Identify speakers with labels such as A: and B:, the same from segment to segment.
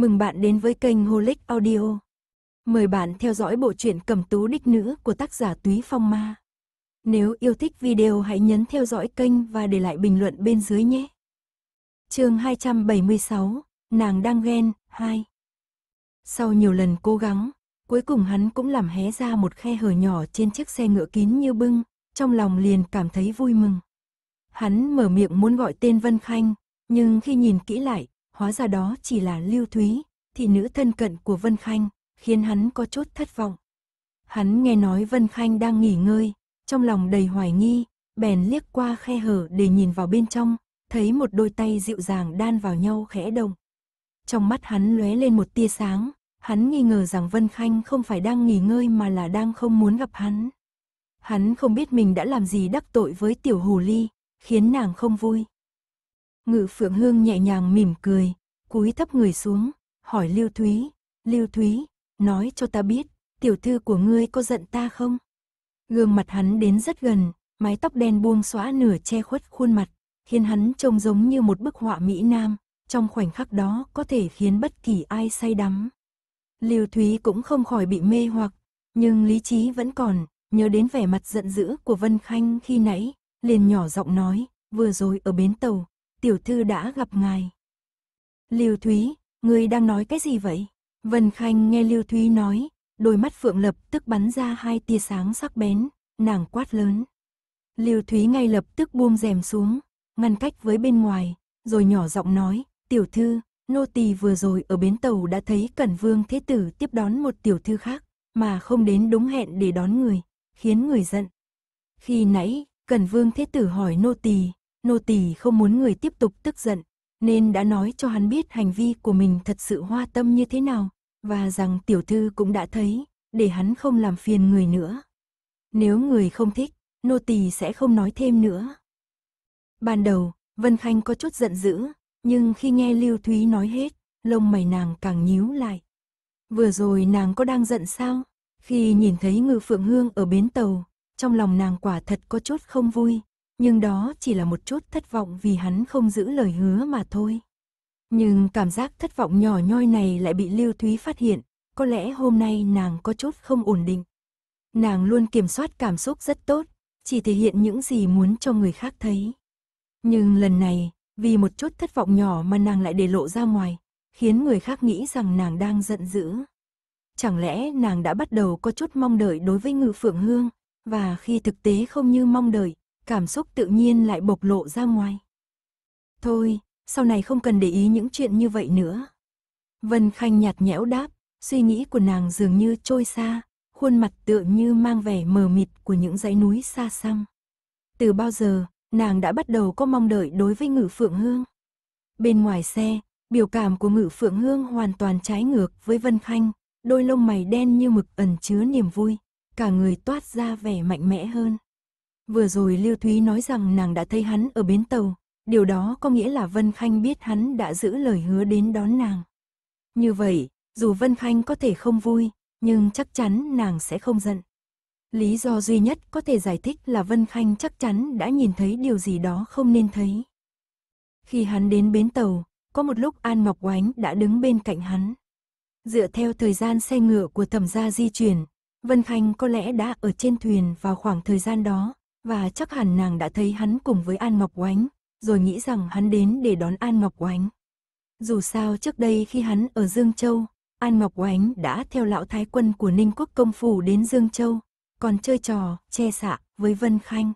A: Mừng bạn đến với kênh Holic Audio. Mời bạn theo dõi bộ truyện Cẩm Tú Đích Nữ của tác giả Túy Phong Ma. Nếu yêu thích video hãy nhấn theo dõi kênh và để lại bình luận bên dưới nhé. Chương 276, nàng đang ghen 2. Sau nhiều lần cố gắng, cuối cùng hắn cũng làm hé ra một khe hở nhỏ trên chiếc xe ngựa kín như bưng, trong lòng liền cảm thấy vui mừng. Hắn mở miệng muốn gọi tên Vân Khanh, nhưng khi nhìn kỹ lại, hóa ra đó chỉ là Lưu Thúy, thị nữ thân cận của Vân Khanh, khiến hắn có chút thất vọng. Hắn nghe nói Vân Khanh đang nghỉ ngơi, trong lòng đầy hoài nghi, bèn liếc qua khe hở để nhìn vào bên trong, thấy một đôi tay dịu dàng đan vào nhau khẽ đồng. Trong mắt hắn lóe lên một tia sáng, hắn nghi ngờ rằng Vân Khanh không phải đang nghỉ ngơi mà là đang không muốn gặp hắn. Hắn không biết mình đã làm gì đắc tội với tiểu hồ ly, khiến nàng không vui. Ngự Phượng Hương nhẹ nhàng mỉm cười, cúi thấp người xuống, hỏi Lưu Thúy, Lưu Thúy, nói cho ta biết, tiểu thư của ngươi có giận ta không? Gương mặt hắn đến rất gần, mái tóc đen buông xóa nửa che khuất khuôn mặt, khiến hắn trông giống như một bức họa Mỹ Nam, trong khoảnh khắc đó có thể khiến bất kỳ ai say đắm. Lưu Thúy cũng không khỏi bị mê hoặc, nhưng lý trí vẫn còn, nhớ đến vẻ mặt giận dữ của Vân Khanh khi nãy, liền nhỏ giọng nói, vừa rồi ở bến tàu, tiểu thư đã gặp ngài. Liêu Thúy, ngươi đang nói cái gì vậy? Vân Khanh nghe Liêu Thúy nói, đôi mắt Phượng lập tức bắn ra hai tia sáng sắc bén, nàng quát lớn. Liêu Thúy ngay lập tức buông rèm xuống, ngăn cách với bên ngoài, rồi nhỏ giọng nói, tiểu thư, nô tỳ vừa rồi ở bến tàu đã thấy Cẩn Vương Thế Tử tiếp đón một tiểu thư khác, mà không đến đúng hẹn để đón người, khiến người giận. Khi nãy, Cẩn Vương Thế Tử hỏi nô tỳ nô tỳ không muốn người tiếp tục tức giận, nên đã nói cho hắn biết hành vi của mình thật sự hoa tâm như thế nào, và rằng tiểu thư cũng đã thấy, để hắn không làm phiền người nữa. Nếu người không thích, nô tỳ sẽ không nói thêm nữa. Ban đầu, Vân Khanh có chút giận dữ, nhưng khi nghe Lưu Thúy nói hết, lông mày nàng càng nhíu lại. Vừa rồi nàng có đang giận sao? Khi nhìn thấy Ngư Phượng Hương ở bến tàu, trong lòng nàng quả thật có chút không vui, nhưng đó chỉ là một chút thất vọng vì hắn không giữ lời hứa mà thôi. Nhưng cảm giác thất vọng nhỏ nhoi này lại bị Lưu Thúy phát hiện, có lẽ hôm nay nàng có chút không ổn định. Nàng luôn kiểm soát cảm xúc rất tốt, chỉ thể hiện những gì muốn cho người khác thấy. Nhưng lần này, vì một chút thất vọng nhỏ mà nàng lại để lộ ra ngoài, khiến người khác nghĩ rằng nàng đang giận dữ. Chẳng lẽ nàng đã bắt đầu có chút mong đợi đối với ngự phượng hương, và khi thực tế không như mong đợi, cảm xúc tự nhiên lại bộc lộ ra ngoài. Thôi, sau này không cần để ý những chuyện như vậy nữa. Vân Khanh nhạt nhẽo đáp, suy nghĩ của nàng dường như trôi xa, khuôn mặt tựa như mang vẻ mờ mịt của những dãy núi xa xăm. Từ bao giờ, nàng đã bắt đầu có mong đợi đối với ngự phượng hương. Bên ngoài xe, biểu cảm của ngự phượng hương hoàn toàn trái ngược với Vân Khanh, đôi lông mày đen như mực ẩn chứa niềm vui, cả người toát ra vẻ mạnh mẽ hơn. Vừa rồi Lưu Thúy nói rằng nàng đã thấy hắn ở bến tàu, điều đó có nghĩa là Vân Khanh biết hắn đã giữ lời hứa đến đón nàng. Như vậy, dù Vân Khanh có thể không vui, nhưng chắc chắn nàng sẽ không giận. Lý do duy nhất có thể giải thích là Vân Khanh chắc chắn đã nhìn thấy điều gì đó không nên thấy. Khi hắn đến bến tàu, có một lúc An Ngọc Oánh đã đứng bên cạnh hắn. Dựa theo thời gian xe ngựa của thẩm gia di chuyển, Vân Khanh có lẽ đã ở trên thuyền vào khoảng thời gian đó, và chắc hẳn nàng đã thấy hắn cùng với An Ngọc Oánh, rồi nghĩ rằng hắn đến để đón An Ngọc Oánh. Dù sao trước đây khi hắn ở Dương Châu, An Ngọc Oánh đã theo lão thái quân của Ninh Quốc Công Phủ đến Dương Châu, còn chơi trò, che xạ với Vân Khanh.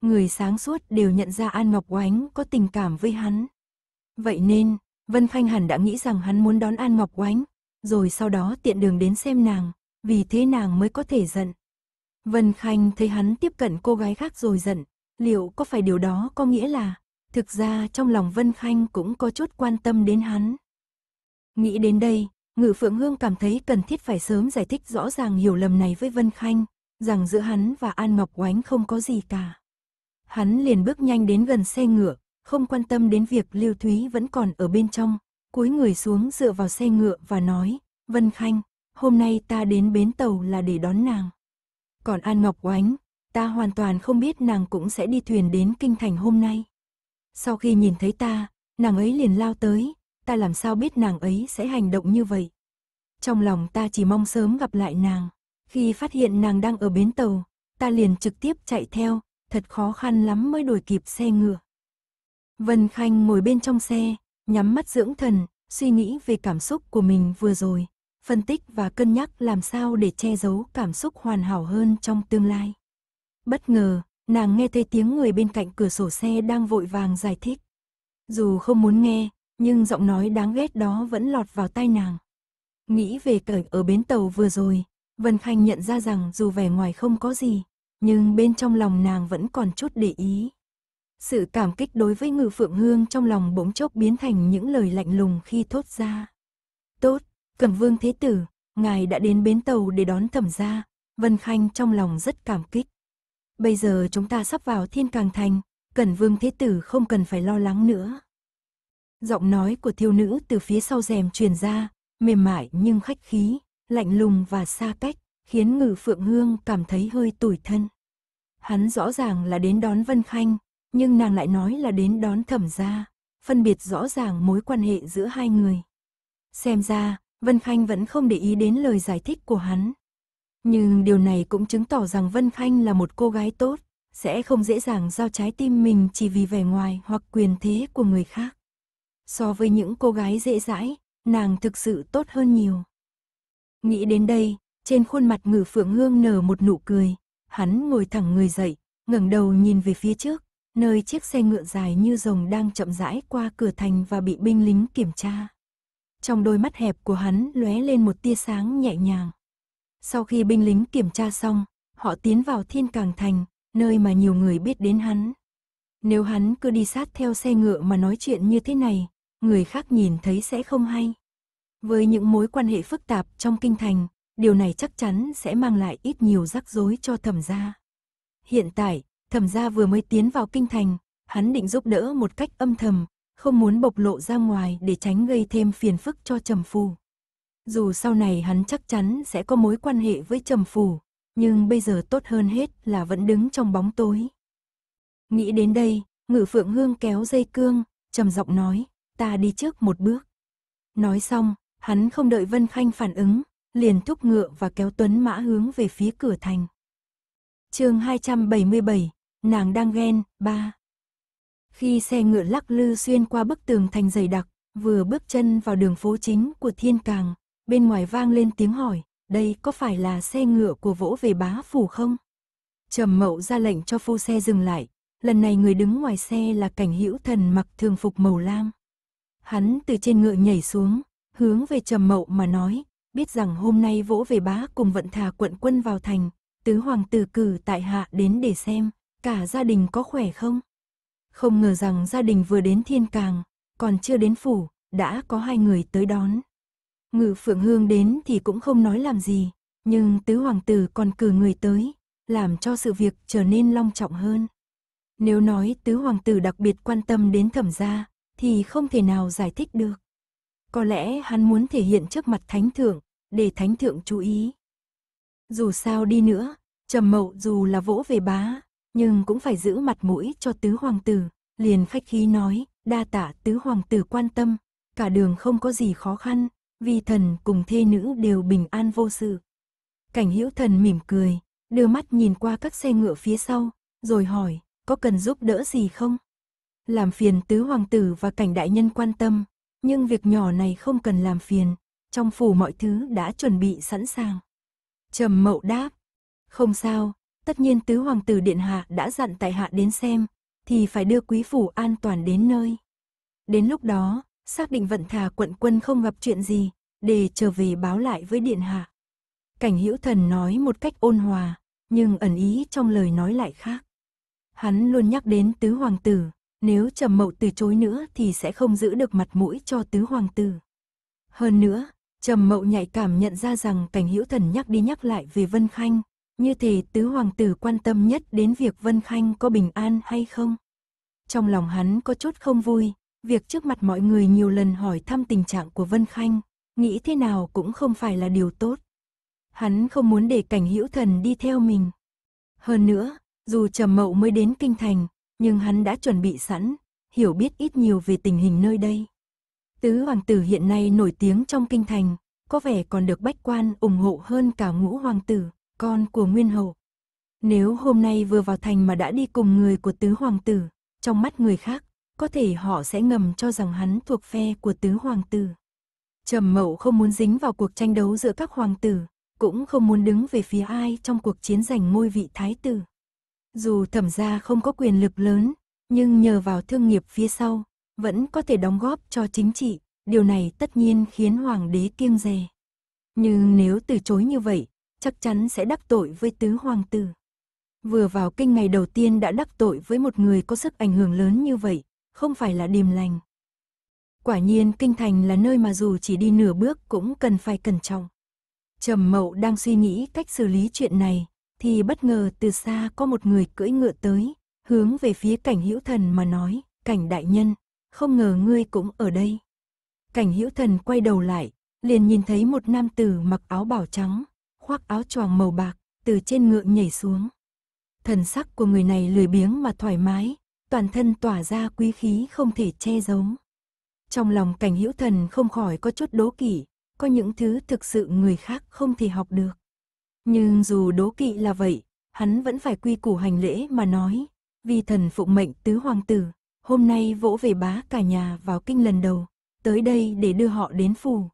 A: Người sáng suốt đều nhận ra An Ngọc Oánh có tình cảm với hắn. Vậy nên, Vân Khanh hẳn đã nghĩ rằng hắn muốn đón An Ngọc Oánh, rồi sau đó tiện đường đến xem nàng, vì thế nàng mới có thể giận. Vân Khanh thấy hắn tiếp cận cô gái khác rồi giận, liệu có phải điều đó có nghĩa là, thực ra trong lòng Vân Khanh cũng có chút quan tâm đến hắn. Nghĩ đến đây, Ngự Phượng Hương cảm thấy cần thiết phải sớm giải thích rõ ràng hiểu lầm này với Vân Khanh, rằng giữa hắn và An Ngọc Oánh không có gì cả. Hắn liền bước nhanh đến gần xe ngựa, không quan tâm đến việc Lưu Thúy vẫn còn ở bên trong, cúi người xuống dựa vào xe ngựa và nói, Vân Khanh, hôm nay ta đến bến tàu là để đón nàng. Còn An Ngọc Oánh, ta hoàn toàn không biết nàng cũng sẽ đi thuyền đến kinh thành hôm nay. Sau khi nhìn thấy ta, nàng ấy liền lao tới, ta làm sao biết nàng ấy sẽ hành động như vậy. Trong lòng ta chỉ mong sớm gặp lại nàng. Khi phát hiện nàng đang ở bến tàu, ta liền trực tiếp chạy theo, thật khó khăn lắm mới đuổi kịp xe ngựa. Vân Khanh ngồi bên trong xe, nhắm mắt dưỡng thần, suy nghĩ về cảm xúc của mình vừa rồi, phân tích và cân nhắc làm sao để che giấu cảm xúc hoàn hảo hơn trong tương lai. Bất ngờ, nàng nghe thấy tiếng người bên cạnh cửa sổ xe đang vội vàng giải thích. Dù không muốn nghe, nhưng giọng nói đáng ghét đó vẫn lọt vào tai nàng. Nghĩ về cảnh ở bến tàu vừa rồi, Vân Khanh nhận ra rằng dù vẻ ngoài không có gì, nhưng bên trong lòng nàng vẫn còn chút để ý. Sự cảm kích đối với ngự phượng hương trong lòng bỗng chốc biến thành những lời lạnh lùng khi thốt ra. Tốt, Cẩm vương thế tử, ngài đã đến bến tàu để đón thẩm gia, Vân Khanh trong lòng rất cảm kích. Bây giờ chúng ta sắp vào thiên càng thành, cẩn vương thế tử không cần phải lo lắng nữa. Giọng nói của thiêu nữ từ phía sau rèm truyền ra, mềm mại nhưng khách khí, lạnh lùng và xa cách, khiến ngự phượng hương cảm thấy hơi tủi thân. Hắn rõ ràng là đến đón Vân Khanh, nhưng nàng lại nói là đến đón thẩm gia, phân biệt rõ ràng mối quan hệ giữa hai người. Xem ra, Vân Khanh vẫn không để ý đến lời giải thích của hắn. Nhưng điều này cũng chứng tỏ rằng Vân Khanh là một cô gái tốt, sẽ không dễ dàng giao trái tim mình chỉ vì vẻ ngoài hoặc quyền thế của người khác. So với những cô gái dễ dãi, nàng thực sự tốt hơn nhiều. Nghĩ đến đây, trên khuôn mặt ngử phượng hương nở một nụ cười, hắn ngồi thẳng người dậy, ngẩng đầu nhìn về phía trước, nơi chiếc xe ngựa dài như rồng đang chậm rãi qua cửa thành và bị binh lính kiểm tra trong đôi mắt hẹp của hắn lóe lên một tia sáng nhẹ nhàng. Sau khi binh lính kiểm tra xong, họ tiến vào thiên càng thành, nơi mà nhiều người biết đến hắn. Nếu hắn cứ đi sát theo xe ngựa mà nói chuyện như thế này, người khác nhìn thấy sẽ không hay. Với những mối quan hệ phức tạp trong kinh thành, điều này chắc chắn sẽ mang lại ít nhiều rắc rối cho thẩm gia. Hiện tại, thẩm gia vừa mới tiến vào kinh thành, hắn định giúp đỡ một cách âm thầm, không muốn bộc lộ ra ngoài để tránh gây thêm phiền phức cho Trầm Phù. Dù sau này hắn chắc chắn sẽ có mối quan hệ với Trầm Phù, nhưng bây giờ tốt hơn hết là vẫn đứng trong bóng tối. Nghĩ đến đây, Ngự Phượng Hương kéo dây cương, trầm giọng nói, ta đi trước một bước. Nói xong, hắn không đợi Vân Khanh phản ứng, liền thúc ngựa và kéo Tuấn Mã hướng về phía cửa thành. chương 277, nàng đang ghen, ba khi xe ngựa lắc lư xuyên qua bức tường thành dày đặc, vừa bước chân vào đường phố chính của Thiên Càng, bên ngoài vang lên tiếng hỏi, đây có phải là xe ngựa của vỗ về bá phủ không? Trầm mậu ra lệnh cho phu xe dừng lại, lần này người đứng ngoài xe là cảnh hữu thần mặc thường phục màu lam. Hắn từ trên ngựa nhảy xuống, hướng về trầm mậu mà nói, biết rằng hôm nay vỗ về bá cùng vận thà quận quân vào thành, tứ hoàng tử cử tại hạ đến để xem, cả gia đình có khỏe không? Không ngờ rằng gia đình vừa đến thiên càng, còn chưa đến phủ, đã có hai người tới đón. Ngự phượng hương đến thì cũng không nói làm gì, nhưng tứ hoàng tử còn cử người tới, làm cho sự việc trở nên long trọng hơn. Nếu nói tứ hoàng tử đặc biệt quan tâm đến thẩm gia, thì không thể nào giải thích được. Có lẽ hắn muốn thể hiện trước mặt thánh thượng, để thánh thượng chú ý. Dù sao đi nữa, trầm mậu dù là vỗ về bá, nhưng cũng phải giữ mặt mũi cho tứ hoàng tử, liền khách khí nói, đa tạ tứ hoàng tử quan tâm, cả đường không có gì khó khăn, vì thần cùng thê nữ đều bình an vô sự. Cảnh hữu thần mỉm cười, đưa mắt nhìn qua các xe ngựa phía sau, rồi hỏi, có cần giúp đỡ gì không? Làm phiền tứ hoàng tử và cảnh đại nhân quan tâm, nhưng việc nhỏ này không cần làm phiền, trong phủ mọi thứ đã chuẩn bị sẵn sàng. Trầm mậu đáp, không sao, tất nhiên tứ hoàng tử điện hạ đã dặn tại hạ đến xem, thì phải đưa quý phủ an toàn đến nơi. Đến lúc đó, xác định vận thà quận quân không gặp chuyện gì, để trở về báo lại với điện hạ. Cảnh hữu thần nói một cách ôn hòa, nhưng ẩn ý trong lời nói lại khác. Hắn luôn nhắc đến tứ hoàng tử, nếu trầm mậu từ chối nữa thì sẽ không giữ được mặt mũi cho tứ hoàng tử. Hơn nữa, trầm mậu nhạy cảm nhận ra rằng cảnh hữu thần nhắc đi nhắc lại về Vân Khanh, như thể tứ hoàng tử quan tâm nhất đến việc Vân Khanh có bình an hay không. Trong lòng hắn có chút không vui, việc trước mặt mọi người nhiều lần hỏi thăm tình trạng của Vân Khanh, nghĩ thế nào cũng không phải là điều tốt. Hắn không muốn để cảnh hữu thần đi theo mình. Hơn nữa, dù Trầm Mậu mới đến Kinh Thành, nhưng hắn đã chuẩn bị sẵn, hiểu biết ít nhiều về tình hình nơi đây. Tứ hoàng tử hiện nay nổi tiếng trong Kinh Thành, có vẻ còn được bách quan ủng hộ hơn cả ngũ hoàng tử con của Nguyên Hậu. Nếu hôm nay vừa vào thành mà đã đi cùng người của tứ hoàng tử, trong mắt người khác, có thể họ sẽ ngầm cho rằng hắn thuộc phe của tứ hoàng tử. Trầm Mậu không muốn dính vào cuộc tranh đấu giữa các hoàng tử, cũng không muốn đứng về phía ai trong cuộc chiến giành ngôi vị thái tử. Dù thẩm gia không có quyền lực lớn, nhưng nhờ vào thương nghiệp phía sau, vẫn có thể đóng góp cho chính trị, điều này tất nhiên khiến hoàng đế kiêng dè. Nhưng nếu từ chối như vậy, chắc chắn sẽ đắc tội với tứ hoàng tử. Vừa vào kinh ngày đầu tiên đã đắc tội với một người có sức ảnh hưởng lớn như vậy, không phải là điềm lành. Quả nhiên kinh thành là nơi mà dù chỉ đi nửa bước cũng cần phải cẩn trọng. Trầm Mậu đang suy nghĩ cách xử lý chuyện này, thì bất ngờ từ xa có một người cưỡi ngựa tới, hướng về phía cảnh hữu thần mà nói, cảnh đại nhân, không ngờ ngươi cũng ở đây. Cảnh hữu thần quay đầu lại, liền nhìn thấy một nam tử mặc áo bảo trắng, khoác áo choàng màu bạc, từ trên ngựa nhảy xuống. Thần sắc của người này lười biếng mà thoải mái, toàn thân tỏa ra quý khí không thể che giấu. Trong lòng cảnh hữu thần không khỏi có chút đố kỵ, có những thứ thực sự người khác không thể học được. Nhưng dù đố kỵ là vậy, hắn vẫn phải quy củ hành lễ mà nói, vì thần phụng mệnh tứ hoàng tử, hôm nay vỗ về bá cả nhà vào kinh lần đầu, tới đây để đưa họ đến phủ.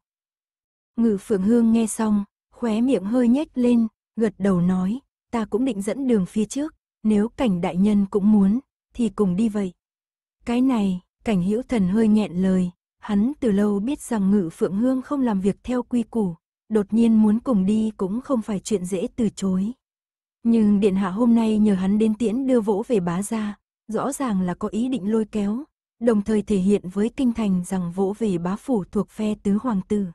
A: Ngự Phượng Hương nghe xong, khóe miệng hơi nhếch lên, gật đầu nói, ta cũng định dẫn đường phía trước, nếu cảnh đại nhân cũng muốn, thì cùng đi vậy. Cái này, cảnh hữu thần hơi nghẹn lời, hắn từ lâu biết rằng ngự phượng hương không làm việc theo quy củ, đột nhiên muốn cùng đi cũng không phải chuyện dễ từ chối. Nhưng điện hạ hôm nay nhờ hắn đến tiễn đưa vỗ về bá ra, rõ ràng là có ý định lôi kéo, đồng thời thể hiện với kinh thành rằng vỗ về bá phủ thuộc phe tứ hoàng tử.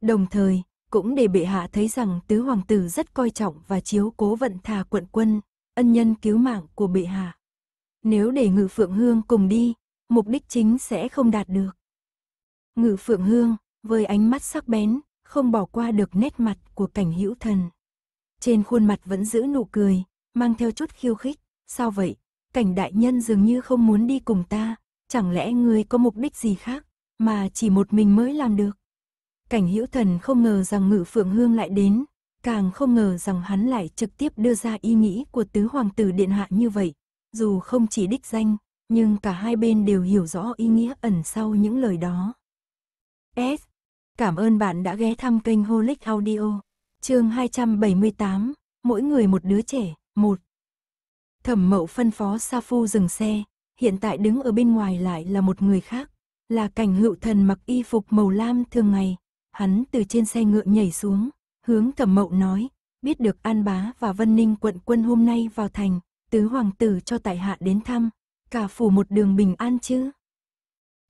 A: Đồng thời, cũng để bệ hạ thấy rằng tứ hoàng tử rất coi trọng và chiếu cố vận thà quận quân, ân nhân cứu mạng của bệ hạ. Nếu để ngự phượng hương cùng đi, mục đích chính sẽ không đạt được. Ngự phượng hương, với ánh mắt sắc bén, không bỏ qua được nét mặt của cảnh hữu thần. Trên khuôn mặt vẫn giữ nụ cười, mang theo chút khiêu khích, sao vậy, cảnh đại nhân dường như không muốn đi cùng ta, chẳng lẽ ngươi có mục đích gì khác, mà chỉ một mình mới làm được. Cảnh hữu thần không ngờ rằng ngự phượng hương lại đến, càng không ngờ rằng hắn lại trực tiếp đưa ra ý nghĩ của tứ hoàng tử điện hạ như vậy. Dù không chỉ đích danh, nhưng cả hai bên đều hiểu rõ ý nghĩa ẩn sau những lời đó. S. Cảm ơn bạn đã ghé thăm kênh Holic Audio. Chương 278, mỗi người một đứa trẻ, một. Thẩm Mậu phân phó Sa Phu dừng xe, hiện tại đứng ở bên ngoài lại là một người khác, là cảnh hữu thần mặc y phục màu lam thường ngày, Hắn từ trên xe ngựa nhảy xuống, hướng thẩm mậu nói, biết được An Bá và Vân Ninh quận quân hôm nay vào thành, tứ hoàng tử cho tại hạ đến thăm, cả phủ một đường bình an chứ.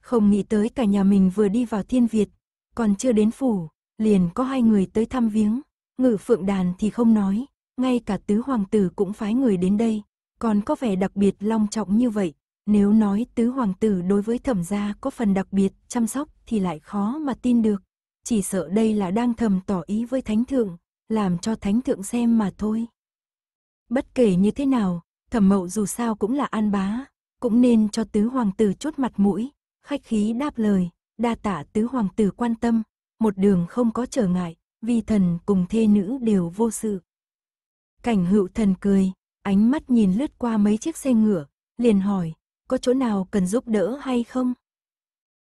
A: Không nghĩ tới cả nhà mình vừa đi vào thiên Việt, còn chưa đến phủ, liền có hai người tới thăm viếng, ngự phượng đàn thì không nói, ngay cả tứ hoàng tử cũng phái người đến đây, còn có vẻ đặc biệt long trọng như vậy. Nếu nói tứ hoàng tử đối với thẩm gia có phần đặc biệt chăm sóc thì lại khó mà tin được chỉ sợ đây là đang thầm tỏ ý với thánh thượng, làm cho thánh thượng xem mà thôi. Bất kể như thế nào, thẩm mậu dù sao cũng là an bá, cũng nên cho tứ hoàng tử chút mặt mũi, khách khí đáp lời, đa tạ tứ hoàng tử quan tâm, một đường không có trở ngại, vì thần cùng thê nữ đều vô sự. Cảnh hữu thần cười, ánh mắt nhìn lướt qua mấy chiếc xe ngựa, liền hỏi, có chỗ nào cần giúp đỡ hay không?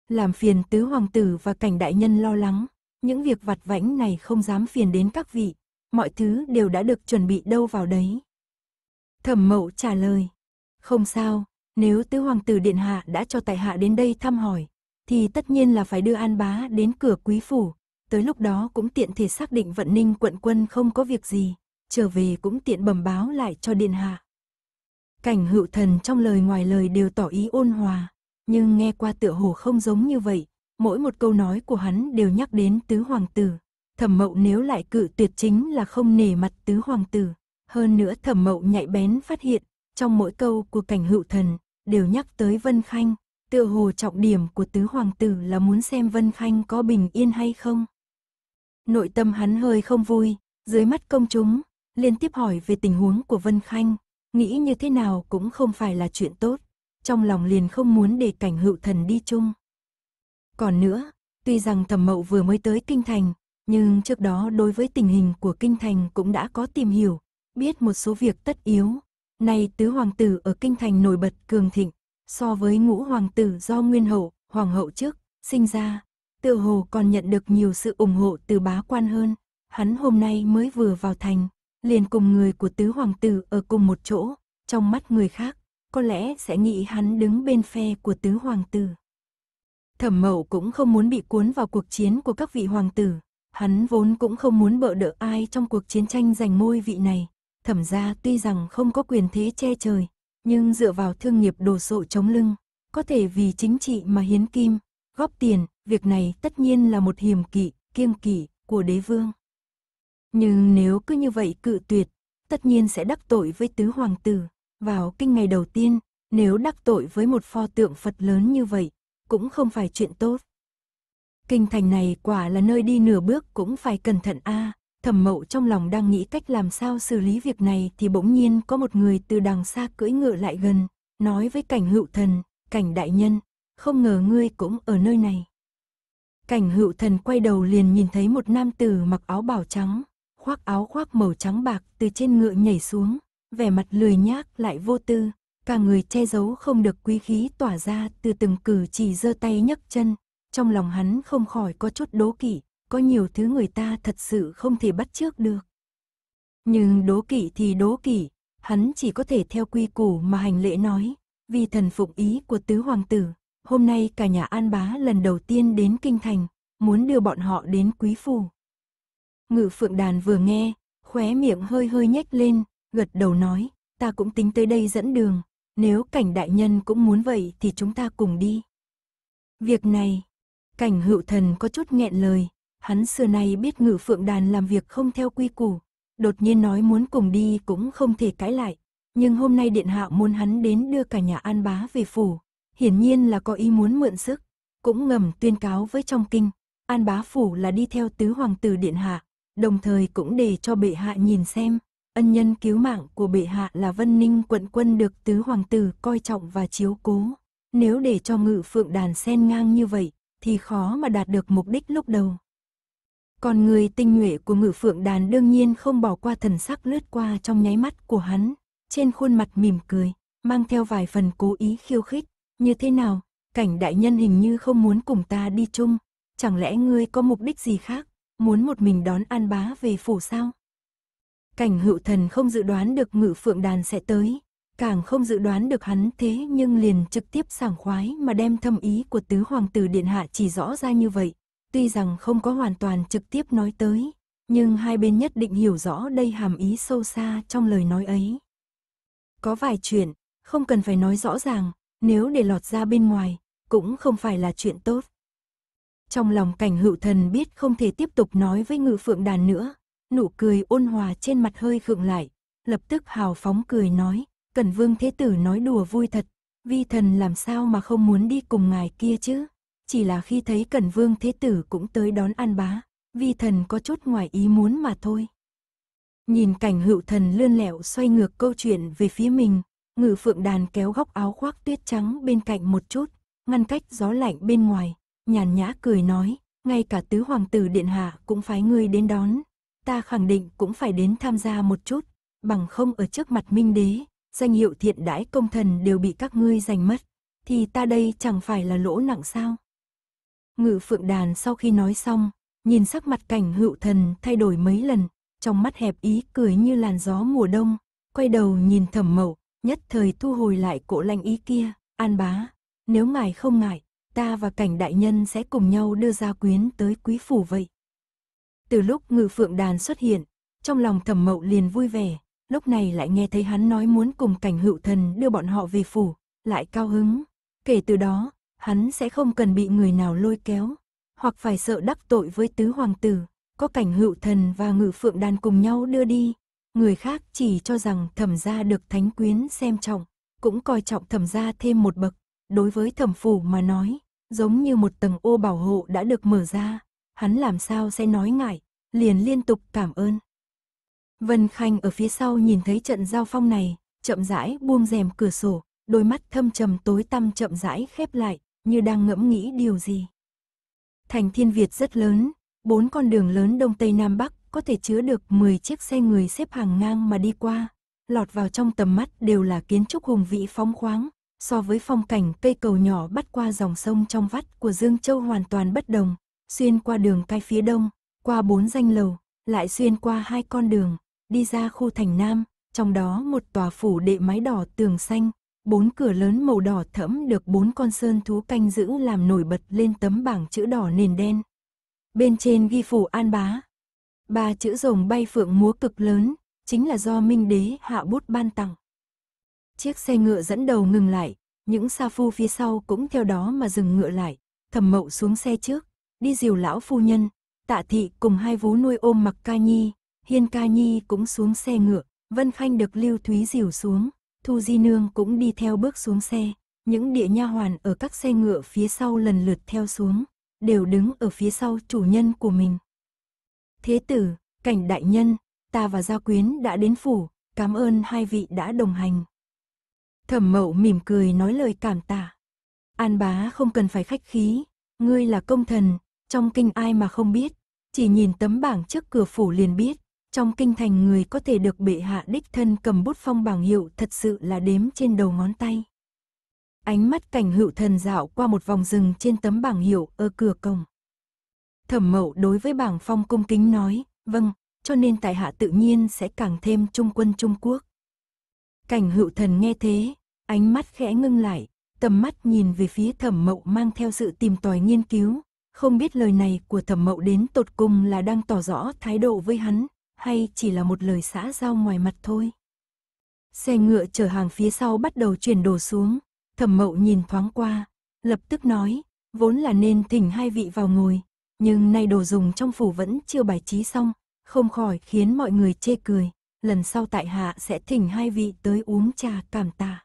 A: làm phiền tứ hoàng tử và cảnh đại nhân lo lắng, những việc vặt vãnh này không dám phiền đến các vị, mọi thứ đều đã được chuẩn bị đâu vào đấy. Thẩm mậu trả lời, không sao, nếu tứ hoàng tử điện hạ đã cho tại hạ đến đây thăm hỏi, thì tất nhiên là phải đưa an bá đến cửa quý phủ, tới lúc đó cũng tiện thể xác định vận ninh quận quân không có việc gì, trở về cũng tiện bẩm báo lại cho điện hạ. Cảnh hữu thần trong lời ngoài lời đều tỏ ý ôn hòa, nhưng nghe qua tựa hồ không giống như vậy, mỗi một câu nói của hắn đều nhắc đến tứ hoàng tử. Thẩm mậu nếu lại cự tuyệt chính là không nể mặt tứ hoàng tử. Hơn nữa thẩm mậu nhạy bén phát hiện, trong mỗi câu của cảnh hữu thần, đều nhắc tới Vân Khanh. Tựa hồ trọng điểm của tứ hoàng tử là muốn xem Vân Khanh có bình yên hay không. Nội tâm hắn hơi không vui, dưới mắt công chúng, liên tiếp hỏi về tình huống của Vân Khanh, nghĩ như thế nào cũng không phải là chuyện tốt trong lòng liền không muốn để cảnh hữu thần đi chung. Còn nữa, tuy rằng thẩm mậu vừa mới tới Kinh Thành, nhưng trước đó đối với tình hình của Kinh Thành cũng đã có tìm hiểu, biết một số việc tất yếu. Nay tứ hoàng tử ở Kinh Thành nổi bật cường thịnh, so với ngũ hoàng tử do nguyên hậu, hoàng hậu trước, sinh ra, tự hồ còn nhận được nhiều sự ủng hộ từ bá quan hơn. Hắn hôm nay mới vừa vào thành, liền cùng người của tứ hoàng tử ở cùng một chỗ, trong mắt người khác, có lẽ sẽ nghĩ hắn đứng bên phe của tứ hoàng tử. Thẩm mậu cũng không muốn bị cuốn vào cuộc chiến của các vị hoàng tử, hắn vốn cũng không muốn bợ đỡ ai trong cuộc chiến tranh giành ngôi vị này. Thẩm gia tuy rằng không có quyền thế che trời, nhưng dựa vào thương nghiệp đồ sộ chống lưng, có thể vì chính trị mà hiến kim, góp tiền, việc này tất nhiên là một hiểm kỵ, kiêng kỵ của đế vương. Nhưng nếu cứ như vậy cự tuyệt, tất nhiên sẽ đắc tội với tứ hoàng tử. Vào kinh ngày đầu tiên, nếu đắc tội với một pho tượng Phật lớn như vậy, cũng không phải chuyện tốt. Kinh thành này quả là nơi đi nửa bước cũng phải cẩn thận a. À, thẩm mậu trong lòng đang nghĩ cách làm sao xử lý việc này thì bỗng nhiên có một người từ đằng xa cưỡi ngựa lại gần, nói với cảnh hữu thần, cảnh đại nhân, không ngờ ngươi cũng ở nơi này. Cảnh hữu thần quay đầu liền nhìn thấy một nam tử mặc áo bào trắng, khoác áo khoác màu trắng bạc từ trên ngựa nhảy xuống, vẻ mặt lười nhác lại vô tư, cả người che giấu không được quý khí tỏa ra từ từng cử chỉ giơ tay nhấc chân, trong lòng hắn không khỏi có chút đố kỵ, có nhiều thứ người ta thật sự không thể bắt chước được. Nhưng đố kỵ thì đố kỵ, hắn chỉ có thể theo quy củ mà hành lễ nói, vì thần phục ý của tứ hoàng tử, hôm nay cả nhà An Bá lần đầu tiên đến kinh thành, muốn đưa bọn họ đến quý phủ. Ngự Phượng Đàn vừa nghe, khóe miệng hơi hơi nhếch lên, gật đầu nói, ta cũng tính tới đây dẫn đường, nếu cảnh đại nhân cũng muốn vậy thì chúng ta cùng đi. Việc này, cảnh hữu thần có chút nghẹn lời, hắn xưa nay biết ngự phượng đàn làm việc không theo quy củ, đột nhiên nói muốn cùng đi cũng không thể cãi lại, nhưng hôm nay điện hạ muốn hắn đến đưa cả nhà an bá về phủ, hiển nhiên là có ý muốn mượn sức, cũng ngầm tuyên cáo với trong kinh, an bá phủ là đi theo tứ hoàng tử điện hạ, đồng thời cũng để cho bệ hạ nhìn xem Ân nhân cứu mạng của bệ hạ là Vân Ninh quận quân được tứ hoàng tử coi trọng và chiếu cố. Nếu để cho ngự phượng đàn sen ngang như vậy, thì khó mà đạt được mục đích lúc đầu. Còn người tinh nhuệ của ngự phượng đàn đương nhiên không bỏ qua thần sắc lướt qua trong nháy mắt của hắn, trên khuôn mặt mỉm cười, mang theo vài phần cố ý khiêu khích, như thế nào, cảnh đại nhân hình như không muốn cùng ta đi chung, chẳng lẽ ngươi có mục đích gì khác, muốn một mình đón an bá về phủ sao? Cảnh hữu thần không dự đoán được ngự phượng đàn sẽ tới, càng không dự đoán được hắn thế nhưng liền trực tiếp sảng khoái mà đem thâm ý của tứ hoàng tử điện hạ chỉ rõ ra như vậy. Tuy rằng không có hoàn toàn trực tiếp nói tới, nhưng hai bên nhất định hiểu rõ đây hàm ý sâu xa trong lời nói ấy. Có vài chuyện, không cần phải nói rõ ràng, nếu để lọt ra bên ngoài, cũng không phải là chuyện tốt. Trong lòng cảnh hữu thần biết không thể tiếp tục nói với ngự phượng đàn nữa, nụ cười ôn hòa trên mặt hơi khựng lại, lập tức hào phóng cười nói, Cẩn Vương Thế Tử nói đùa vui thật, vi thần làm sao mà không muốn đi cùng ngài kia chứ, chỉ là khi thấy Cẩn Vương Thế Tử cũng tới đón An Bá, vi thần có chút ngoài ý muốn mà thôi. Nhìn cảnh hữu thần lươn lẹo xoay ngược câu chuyện về phía mình, ngự phượng đàn kéo góc áo khoác tuyết trắng bên cạnh một chút, ngăn cách gió lạnh bên ngoài, nhàn nhã cười nói, ngay cả tứ hoàng tử điện hạ cũng phái ngươi đến đón, ta khẳng định cũng phải đến tham gia một chút, bằng không ở trước mặt minh đế, danh hiệu thiện đãi công thần đều bị các ngươi giành mất, thì ta đây chẳng phải là lỗ nặng sao. Ngự phượng đàn sau khi nói xong, nhìn sắc mặt cảnh hữu thần thay đổi mấy lần, trong mắt hẹp ý cười như làn gió mùa đông, quay đầu nhìn thẩm mậu, nhất thời thu hồi lại cổ lanh ý kia, an bá, nếu ngài không ngại, ta và cảnh đại nhân sẽ cùng nhau đưa gia quyến tới quý phủ vậy. Từ lúc ngư phượng đàn xuất hiện, trong lòng thẩm mậu liền vui vẻ, lúc này lại nghe thấy hắn nói muốn cùng cảnh hữu thần đưa bọn họ về phủ, lại cao hứng. Kể từ đó, hắn sẽ không cần bị người nào lôi kéo, hoặc phải sợ đắc tội với tứ hoàng tử, có cảnh hữu thần và ngự phượng đàn cùng nhau đưa đi. Người khác chỉ cho rằng thẩm gia được thánh quyến xem trọng, cũng coi trọng thẩm gia thêm một bậc, đối với thẩm phủ mà nói, giống như một tầng ô bảo hộ đã được mở ra hắn làm sao sẽ nói ngại, liền liên tục cảm ơn. Vân Khanh ở phía sau nhìn thấy trận giao phong này, chậm rãi buông rèm cửa sổ, đôi mắt thâm trầm tối tăm chậm rãi khép lại, như đang ngẫm nghĩ điều gì. Thành Thiên Việt rất lớn, bốn con đường lớn đông tây nam bắc có thể chứa được 10 chiếc xe người xếp hàng ngang mà đi qua, lọt vào trong tầm mắt đều là kiến trúc hùng vĩ phóng khoáng, so với phong cảnh cây cầu nhỏ bắt qua dòng sông trong vắt của Dương Châu hoàn toàn bất đồng, xuyên qua đường cái phía đông, qua bốn danh lầu, lại xuyên qua hai con đường, đi ra khu thành Nam, trong đó một tòa phủ đệ mái đỏ tường xanh, bốn cửa lớn màu đỏ thẫm được bốn con sơn thú canh giữ làm nổi bật lên tấm bảng chữ đỏ nền đen. Bên trên ghi phủ an bá. Ba chữ rồng bay phượng múa cực lớn, chính là do Minh Đế hạ bút ban tặng. Chiếc xe ngựa dẫn đầu ngừng lại, những sa phu phía sau cũng theo đó mà dừng ngựa lại, thầm mậu xuống xe trước, đi dìu lão phu nhân, tạ thị cùng hai vú nuôi ôm mặc ca nhi, hiên ca nhi cũng xuống xe ngựa, Vân Khanh được Lưu Thúy dìu xuống, Thu Di Nương cũng đi theo bước xuống xe, những địa nha hoàn ở các xe ngựa phía sau lần lượt theo xuống, đều đứng ở phía sau chủ nhân của mình. Thế tử, cảnh đại nhân, ta và Gia Quyến đã đến phủ, cảm ơn hai vị đã đồng hành. Thẩm mậu mỉm cười nói lời cảm tạ. An bá không cần phải khách khí, ngươi là công thần, trong kinh ai mà không biết, chỉ nhìn tấm bảng trước cửa phủ liền biết, trong kinh thành người có thể được bệ hạ đích thân cầm bút phong bảng hiệu thật sự là đếm trên đầu ngón tay. Ánh mắt cảnh hữu thần dạo qua một vòng rừng trên tấm bảng hiệu ở cửa cổng. Thẩm mậu đối với bảng phong cung kính nói, vâng, cho nên tại hạ tự nhiên sẽ càng thêm trung quân Trung Quốc. Cảnh hữu thần nghe thế, ánh mắt khẽ ngưng lại, tầm mắt nhìn về phía thẩm mậu mang theo sự tìm tòi nghiên cứu, không biết lời này của thẩm mậu đến tột cùng là đang tỏ rõ thái độ với hắn, hay chỉ là một lời xã giao ngoài mặt thôi. Xe ngựa chở hàng phía sau bắt đầu chuyển đồ xuống, thẩm mậu nhìn thoáng qua, lập tức nói, vốn là nên thỉnh hai vị vào ngồi, nhưng nay đồ dùng trong phủ vẫn chưa bài trí xong, không khỏi khiến mọi người chê cười, lần sau tại hạ sẽ thỉnh hai vị tới uống trà cảm tạ.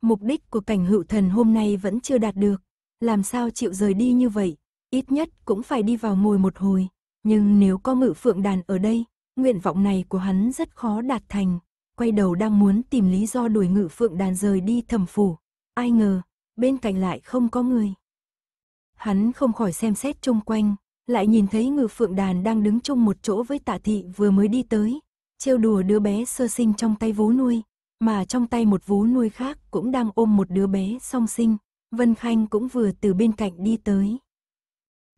A: Mục đích của cảnh hữu thần hôm nay vẫn chưa đạt được, làm sao chịu rời đi như vậy, ít nhất cũng phải đi vào ngồi một hồi. Nhưng nếu có ngự phượng đàn ở đây, nguyện vọng này của hắn rất khó đạt thành. Quay đầu đang muốn tìm lý do đuổi ngự phượng đàn rời đi thầm phủ. Ai ngờ, bên cạnh lại không có người. Hắn không khỏi xem xét chung quanh, lại nhìn thấy ngự phượng đàn đang đứng chung một chỗ với tạ thị vừa mới đi tới. Trêu đùa đứa bé sơ sinh trong tay vú nuôi, mà trong tay một vú nuôi khác cũng đang ôm một đứa bé song sinh. Vân Khanh cũng vừa từ bên cạnh đi tới.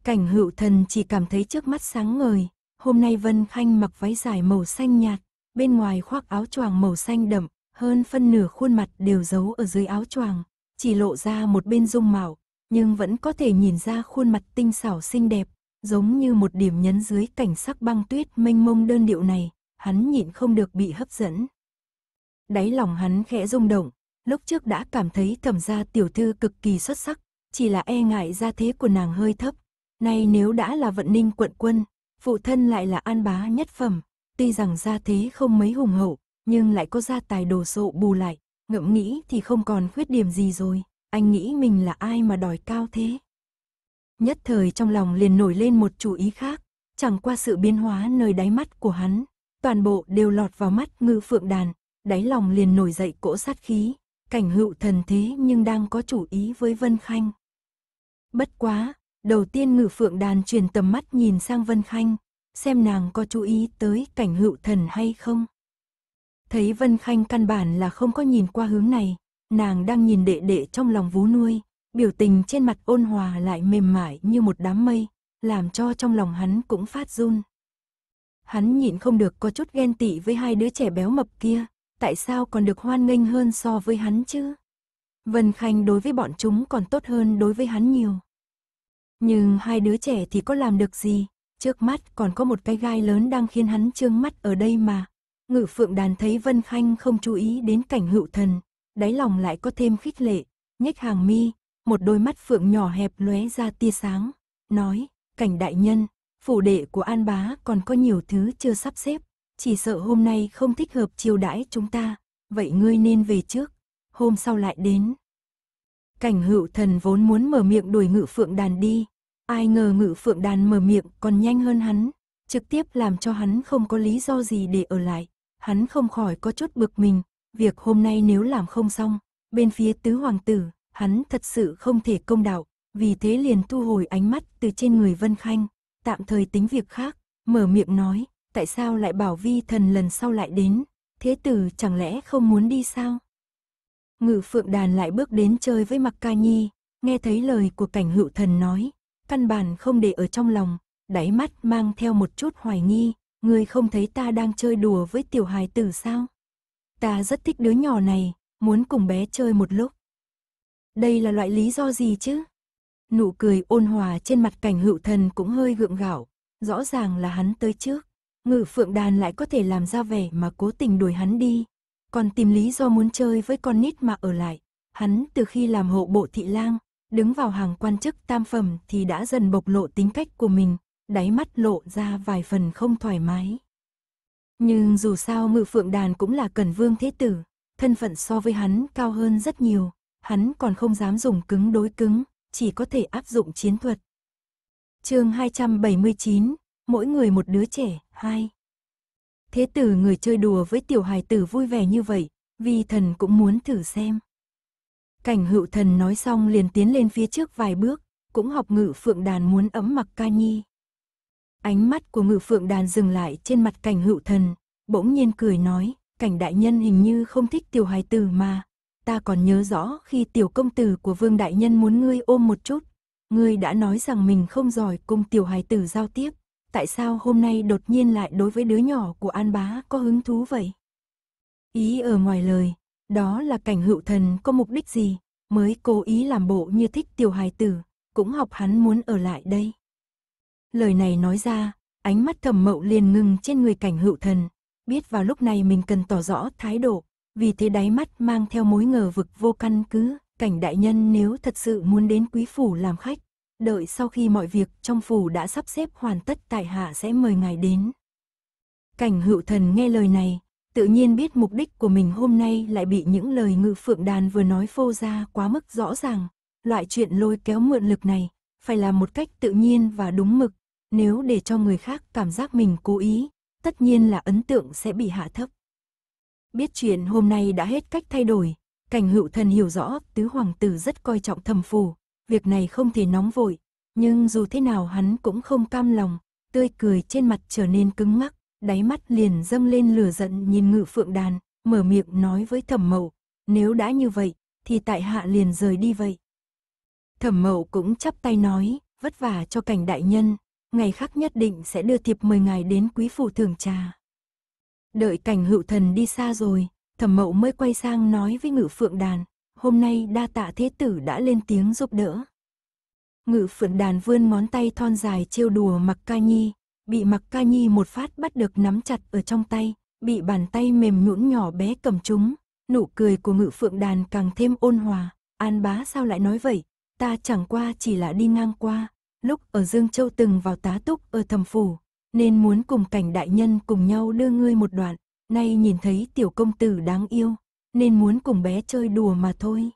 A: Cảnh hữu thần chỉ cảm thấy trước mắt sáng ngời, hôm nay Vân Khanh mặc váy dài màu xanh nhạt, bên ngoài khoác áo choàng màu xanh đậm, hơn phân nửa khuôn mặt đều giấu ở dưới áo choàng, chỉ lộ ra một bên dung mạo, nhưng vẫn có thể nhìn ra khuôn mặt tinh xảo xinh đẹp, giống như một điểm nhấn dưới cảnh sắc băng tuyết mênh mông đơn điệu này, hắn nhịn không được bị hấp dẫn. Đáy lòng hắn khẽ rung động, lúc trước đã cảm thấy thẩm gia tiểu thư cực kỳ xuất sắc, chỉ là e ngại ra thế của nàng hơi thấp, Nay nếu đã là vận ninh quận quân, phụ thân lại là an bá nhất phẩm, tuy rằng gia thế không mấy hùng hậu, nhưng lại có gia tài đồ sộ bù lại, ngẫm nghĩ thì không còn khuyết điểm gì rồi, anh nghĩ mình là ai mà đòi cao thế. Nhất thời trong lòng liền nổi lên một chủ ý khác, chẳng qua sự biến hóa nơi đáy mắt của hắn, toàn bộ đều lọt vào mắt ngư phượng đàn, đáy lòng liền nổi dậy cỗ sát khí, cảnh hữu thần thế nhưng đang có chủ ý với Vân Khanh. Bất quá, Đầu tiên ngự phượng đàn truyền tầm mắt nhìn sang Vân Khanh, xem nàng có chú ý tới cảnh hữu thần hay không. Thấy Vân Khanh căn bản là không có nhìn qua hướng này, nàng đang nhìn đệ đệ trong lòng vú nuôi, biểu tình trên mặt ôn hòa lại mềm mại như một đám mây, làm cho trong lòng hắn cũng phát run. Hắn nhịn không được có chút ghen tị với hai đứa trẻ béo mập kia, tại sao còn được hoan nghênh hơn so với hắn chứ? Vân Khanh đối với bọn chúng còn tốt hơn đối với hắn nhiều. Nhưng hai đứa trẻ thì có làm được gì? Trước mắt còn có một cái gai lớn đang khiến hắn trương mắt ở đây mà. Ngự phượng đàn thấy Vân Khanh không chú ý đến cảnh hữu thần, đáy lòng lại có thêm khích lệ, nhếch hàng mi, một đôi mắt phượng nhỏ hẹp lóe ra tia sáng, nói, cảnh đại nhân, phủ đệ của An Bá còn có nhiều thứ chưa sắp xếp, chỉ sợ hôm nay không thích hợp chiêu đãi chúng ta, vậy ngươi nên về trước, hôm sau lại đến. Cảnh hữu thần vốn muốn mở miệng đuổi ngự phượng đàn đi, Ai ngờ ngự phượng đàn mở miệng còn nhanh hơn hắn, trực tiếp làm cho hắn không có lý do gì để ở lại. Hắn không khỏi có chút bực mình, việc hôm nay nếu làm không xong, bên phía tứ hoàng tử, hắn thật sự không thể công đạo, vì thế liền thu hồi ánh mắt từ trên người Vân Khanh, tạm thời tính việc khác, mở miệng nói, tại sao lại bảo vi thần lần sau lại đến, thế tử chẳng lẽ không muốn đi sao? Ngự phượng đàn lại bước đến chơi với mặc Ca Nhi, nghe thấy lời của cảnh hữu thần nói, căn bản không để ở trong lòng, đáy mắt mang theo một chút hoài nghi, ngươi không thấy ta đang chơi đùa với tiểu hài tử sao? Ta rất thích đứa nhỏ này, muốn cùng bé chơi một lúc. Đây là loại lý do gì chứ? Nụ cười ôn hòa trên mặt cảnh hữu thần cũng hơi gượng gạo, rõ ràng là hắn tới trước. Ngự phượng đàn lại có thể làm ra vẻ mà cố tình đuổi hắn đi. Còn tìm lý do muốn chơi với con nít mà ở lại. Hắn từ khi làm hộ bộ thị lang, đứng vào hàng quan chức tam phẩm thì đã dần bộc lộ tính cách của mình, đáy mắt lộ ra vài phần không thoải mái. Nhưng dù sao ngự phượng đàn cũng là cần vương thế tử, thân phận so với hắn cao hơn rất nhiều, hắn còn không dám dùng cứng đối cứng, chỉ có thể áp dụng chiến thuật. chương 279, mỗi người một đứa trẻ, hai. Thế tử người chơi đùa với tiểu hài tử vui vẻ như vậy, vì thần cũng muốn thử xem. Cảnh hữu thần nói xong liền tiến lên phía trước vài bước, cũng học ngự phượng đàn muốn ấm mặc ca nhi. Ánh mắt của ngự phượng đàn dừng lại trên mặt cảnh hữu thần, bỗng nhiên cười nói, cảnh đại nhân hình như không thích tiểu hài tử mà. Ta còn nhớ rõ khi tiểu công tử của vương đại nhân muốn ngươi ôm một chút, ngươi đã nói rằng mình không giỏi cùng tiểu hài tử giao tiếp, tại sao hôm nay đột nhiên lại đối với đứa nhỏ của An Bá có hứng thú vậy? Ý ở ngoài lời, đó là cảnh hữu thần có mục đích gì, mới cố ý làm bộ như thích tiểu hài tử, cũng học hắn muốn ở lại đây. Lời này nói ra, ánh mắt thầm mậu liền ngưng trên người cảnh hữu thần, biết vào lúc này mình cần tỏ rõ thái độ, vì thế đáy mắt mang theo mối ngờ vực vô căn cứ, cảnh đại nhân nếu thật sự muốn đến quý phủ làm khách, đợi sau khi mọi việc trong phủ đã sắp xếp hoàn tất tại hạ sẽ mời ngài đến. Cảnh hữu thần nghe lời này, tự nhiên biết mục đích của mình hôm nay lại bị những lời ngự phượng đàn vừa nói phô ra quá mức rõ ràng. Loại chuyện lôi kéo mượn lực này, phải là một cách tự nhiên và đúng mực, nếu để cho người khác cảm giác mình cố ý, tất nhiên là ấn tượng sẽ bị hạ thấp. Biết chuyện hôm nay đã hết cách thay đổi, cảnh hữu thần hiểu rõ tứ hoàng tử rất coi trọng thầm phù, việc này không thể nóng vội, nhưng dù thế nào hắn cũng không cam lòng, tươi cười trên mặt trở nên cứng ngắc đáy mắt liền dâng lên lửa giận nhìn ngự phượng đàn, mở miệng nói với thẩm mậu, nếu đã như vậy, thì tại hạ liền rời đi vậy. Thẩm mậu cũng chắp tay nói, vất vả cho cảnh đại nhân, ngày khác nhất định sẽ đưa thiệp mời ngài đến quý phủ thường trà. Đợi cảnh hữu thần đi xa rồi, thẩm mậu mới quay sang nói với ngự phượng đàn, hôm nay đa tạ thế tử đã lên tiếng giúp đỡ. Ngự phượng đàn vươn ngón tay thon dài trêu đùa mặc ca nhi, bị mặc ca nhi một phát bắt được nắm chặt ở trong tay, bị bàn tay mềm nhũn nhỏ bé cầm chúng. Nụ cười của ngự phượng đàn càng thêm ôn hòa, an bá sao lại nói vậy, ta chẳng qua chỉ là đi ngang qua, lúc ở Dương Châu từng vào tá túc ở thầm phủ, nên muốn cùng cảnh đại nhân cùng nhau đưa ngươi một đoạn, nay nhìn thấy tiểu công tử đáng yêu, nên muốn cùng bé chơi đùa mà thôi.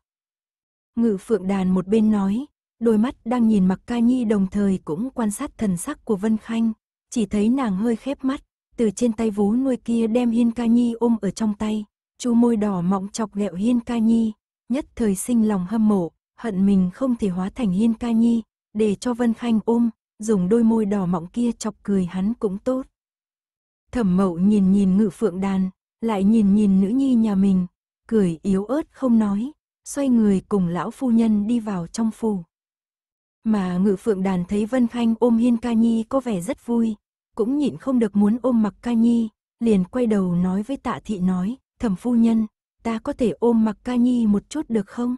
A: Ngự phượng đàn một bên nói, đôi mắt đang nhìn mặc ca nhi đồng thời cũng quan sát thần sắc của Vân Khanh, chỉ thấy nàng hơi khép mắt, từ trên tay vú nuôi kia đem Hiên Ca Nhi ôm ở trong tay, chu môi đỏ mọng chọc ghẹo Hiên Ca Nhi, nhất thời sinh lòng hâm mộ, hận mình không thể hóa thành Hiên Ca Nhi, để cho Vân Khanh ôm, dùng đôi môi đỏ mọng kia chọc cười hắn cũng tốt. Thẩm mậu nhìn nhìn ngự phượng đàn, lại nhìn nhìn nữ nhi nhà mình, cười yếu ớt không nói, xoay người cùng lão phu nhân đi vào trong phủ. Mà ngự phượng đàn thấy Vân Khanh ôm Hiên Ca Nhi có vẻ rất vui, cũng nhịn không được muốn ôm mặc ca nhi, liền quay đầu nói với tạ thị nói, thẩm phu nhân, ta có thể ôm mặc ca nhi một chút được không?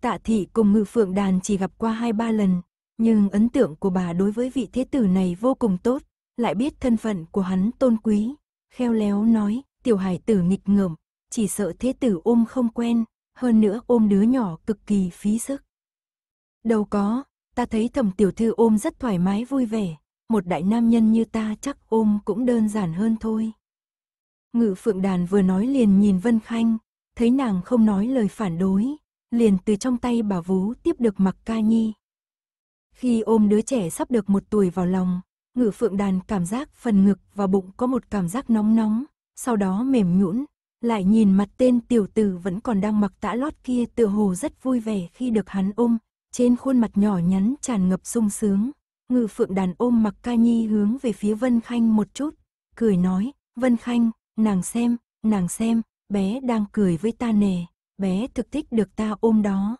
A: Tạ thị cùng ngự phượng đàn chỉ gặp qua hai ba lần, nhưng ấn tượng của bà đối với vị thế tử này vô cùng tốt, lại biết thân phận của hắn tôn quý, khéo léo nói, tiểu hải tử nghịch ngợm, chỉ sợ thế tử ôm không quen, hơn nữa ôm đứa nhỏ cực kỳ phí sức. Đâu có, ta thấy thẩm tiểu thư ôm rất thoải mái vui vẻ một đại nam nhân như ta chắc ôm cũng đơn giản hơn thôi. Ngự phượng đàn vừa nói liền nhìn Vân Khanh, thấy nàng không nói lời phản đối, liền từ trong tay bà vú tiếp được mặc ca nhi. Khi ôm đứa trẻ sắp được một tuổi vào lòng, ngự phượng đàn cảm giác phần ngực và bụng có một cảm giác nóng nóng, sau đó mềm nhũn, lại nhìn mặt tên tiểu tử vẫn còn đang mặc tã lót kia tựa hồ rất vui vẻ khi được hắn ôm, trên khuôn mặt nhỏ nhắn tràn ngập sung sướng, Ngư phượng đàn ôm mặc ca nhi hướng về phía Vân Khanh một chút, cười nói, Vân Khanh, nàng xem, nàng xem, bé đang cười với ta nè, bé thực thích được ta ôm đó.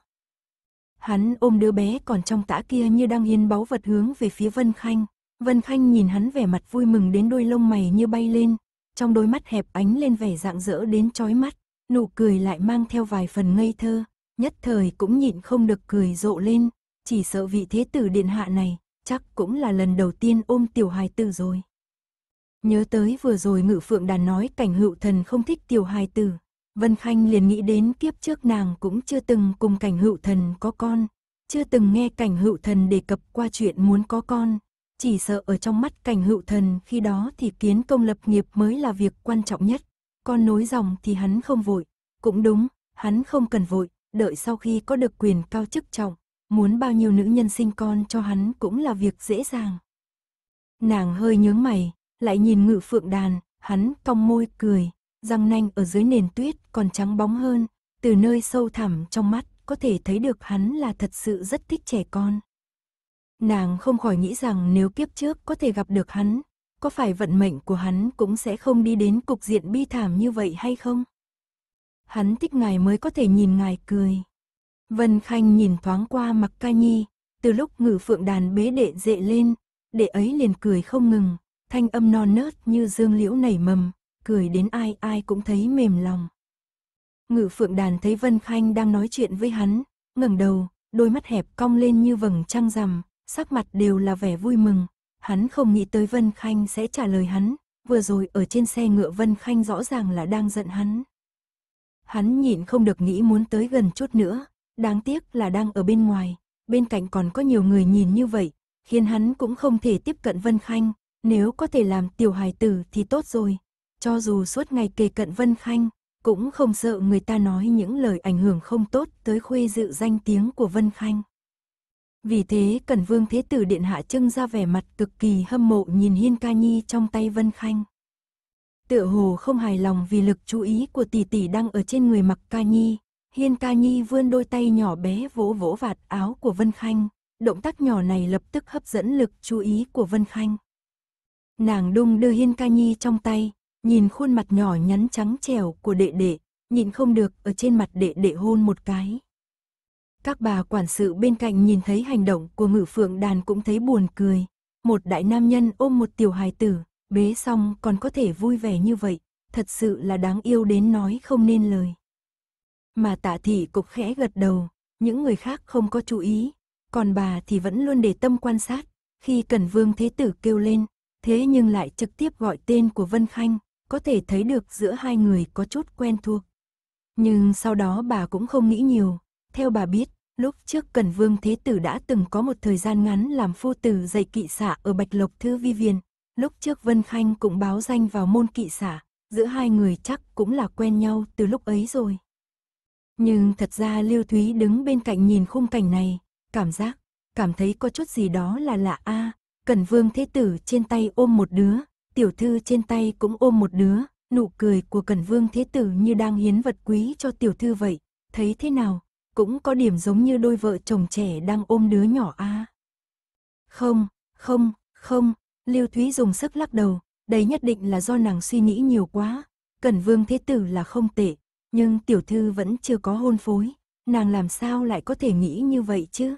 A: Hắn ôm đứa bé còn trong tã kia như đang hiến báu vật hướng về phía Vân Khanh. Vân Khanh nhìn hắn vẻ mặt vui mừng đến đôi lông mày như bay lên, trong đôi mắt hẹp ánh lên vẻ rạng rỡ đến chói mắt, nụ cười lại mang theo vài phần ngây thơ, nhất thời cũng nhịn không được cười rộ lên, chỉ sợ vị thế tử điện hạ này, chắc cũng là lần đầu tiên ôm tiểu hài tử rồi. Nhớ tới vừa rồi ngự phượng đàn nói cảnh hữu thần không thích tiểu hài tử, Vân Khanh liền nghĩ đến kiếp trước nàng cũng chưa từng cùng cảnh hữu thần có con, chưa từng nghe cảnh hữu thần đề cập qua chuyện muốn có con, chỉ sợ ở trong mắt cảnh hữu thần khi đó thì kiến công lập nghiệp mới là việc quan trọng nhất, con nối dòng thì hắn không vội, cũng đúng, hắn không cần vội, đợi sau khi có được quyền cao chức trọng, muốn bao nhiêu nữ nhân sinh con cho hắn cũng là việc dễ dàng. Nàng hơi nhướng mày, lại nhìn ngự phượng đàn, hắn cong môi cười, răng nanh ở dưới nền tuyết còn trắng bóng hơn, từ nơi sâu thẳm trong mắt có thể thấy được hắn là thật sự rất thích trẻ con. Nàng không khỏi nghĩ rằng nếu kiếp trước có thể gặp được hắn, có phải vận mệnh của hắn cũng sẽ không đi đến cục diện bi thảm như vậy hay không? Hắn thích ngài mới có thể nhìn ngài cười. Vân Khanh nhìn thoáng qua mặc ca nhi, từ lúc ngử phượng đàn bế đệ dệ lên, đệ ấy liền cười không ngừng, thanh âm non nớt như dương liễu nảy mầm, cười đến ai ai cũng thấy mềm lòng. Ngự phượng đàn thấy Vân Khanh đang nói chuyện với hắn, ngẩng đầu, đôi mắt hẹp cong lên như vầng trăng rằm, sắc mặt đều là vẻ vui mừng. Hắn không nghĩ tới Vân Khanh sẽ trả lời hắn, vừa rồi ở trên xe ngựa Vân Khanh rõ ràng là đang giận hắn. Hắn nhịn không được nghĩ muốn tới gần chút nữa, Đáng tiếc là đang ở bên ngoài, bên cạnh còn có nhiều người nhìn như vậy, khiến hắn cũng không thể tiếp cận Vân Khanh, nếu có thể làm tiểu hài tử thì tốt rồi. Cho dù suốt ngày kề cận Vân Khanh, cũng không sợ người ta nói những lời ảnh hưởng không tốt tới khuê dự danh tiếng của Vân Khanh. Vì thế Cẩn Vương Thế Tử Điện Hạ trưng ra vẻ mặt cực kỳ hâm mộ nhìn Hiên Ca Nhi trong tay Vân Khanh. Tựa hồ không hài lòng vì lực chú ý của tỷ tỷ đang ở trên người mặc Ca Nhi, Hiên ca nhi vươn đôi tay nhỏ bé vỗ vỗ vạt áo của Vân Khanh, động tác nhỏ này lập tức hấp dẫn lực chú ý của Vân Khanh. Nàng đung đưa Hiên ca nhi trong tay, nhìn khuôn mặt nhỏ nhắn trắng trẻo của đệ đệ, nhìn không được ở trên mặt đệ đệ hôn một cái. Các bà quản sự bên cạnh nhìn thấy hành động của ngự phượng đàn cũng thấy buồn cười. Một đại nam nhân ôm một tiểu hài tử, bế xong còn có thể vui vẻ như vậy, thật sự là đáng yêu đến nói không nên lời. Mà tạ thị cục khẽ gật đầu, những người khác không có chú ý, còn bà thì vẫn luôn để tâm quan sát, khi cần vương thế tử kêu lên, thế nhưng lại trực tiếp gọi tên của Vân Khanh, có thể thấy được giữa hai người có chút quen thuộc. Nhưng sau đó bà cũng không nghĩ nhiều, theo bà biết, lúc trước Cần Vương Thế Tử đã từng có một thời gian ngắn làm phu tử dạy kỵ xả ở Bạch Lộc Thư Vi Viên, lúc trước Vân Khanh cũng báo danh vào môn kỵ xả, giữa hai người chắc cũng là quen nhau từ lúc ấy rồi. Nhưng thật ra Lưu Thúy đứng bên cạnh nhìn khung cảnh này, cảm giác, cảm thấy có chút gì đó là lạ a à, Cần Vương Thế Tử trên tay ôm một đứa, tiểu thư trên tay cũng ôm một đứa, nụ cười của Cần Vương Thế Tử như đang hiến vật quý cho tiểu thư vậy, thấy thế nào, cũng có điểm giống như đôi vợ chồng trẻ đang ôm đứa nhỏ a Không, không, không, Lưu Thúy dùng sức lắc đầu, đấy nhất định là do nàng suy nghĩ nhiều quá, Cần Vương Thế Tử là không tệ, nhưng tiểu thư vẫn chưa có hôn phối, nàng làm sao lại có thể nghĩ như vậy chứ?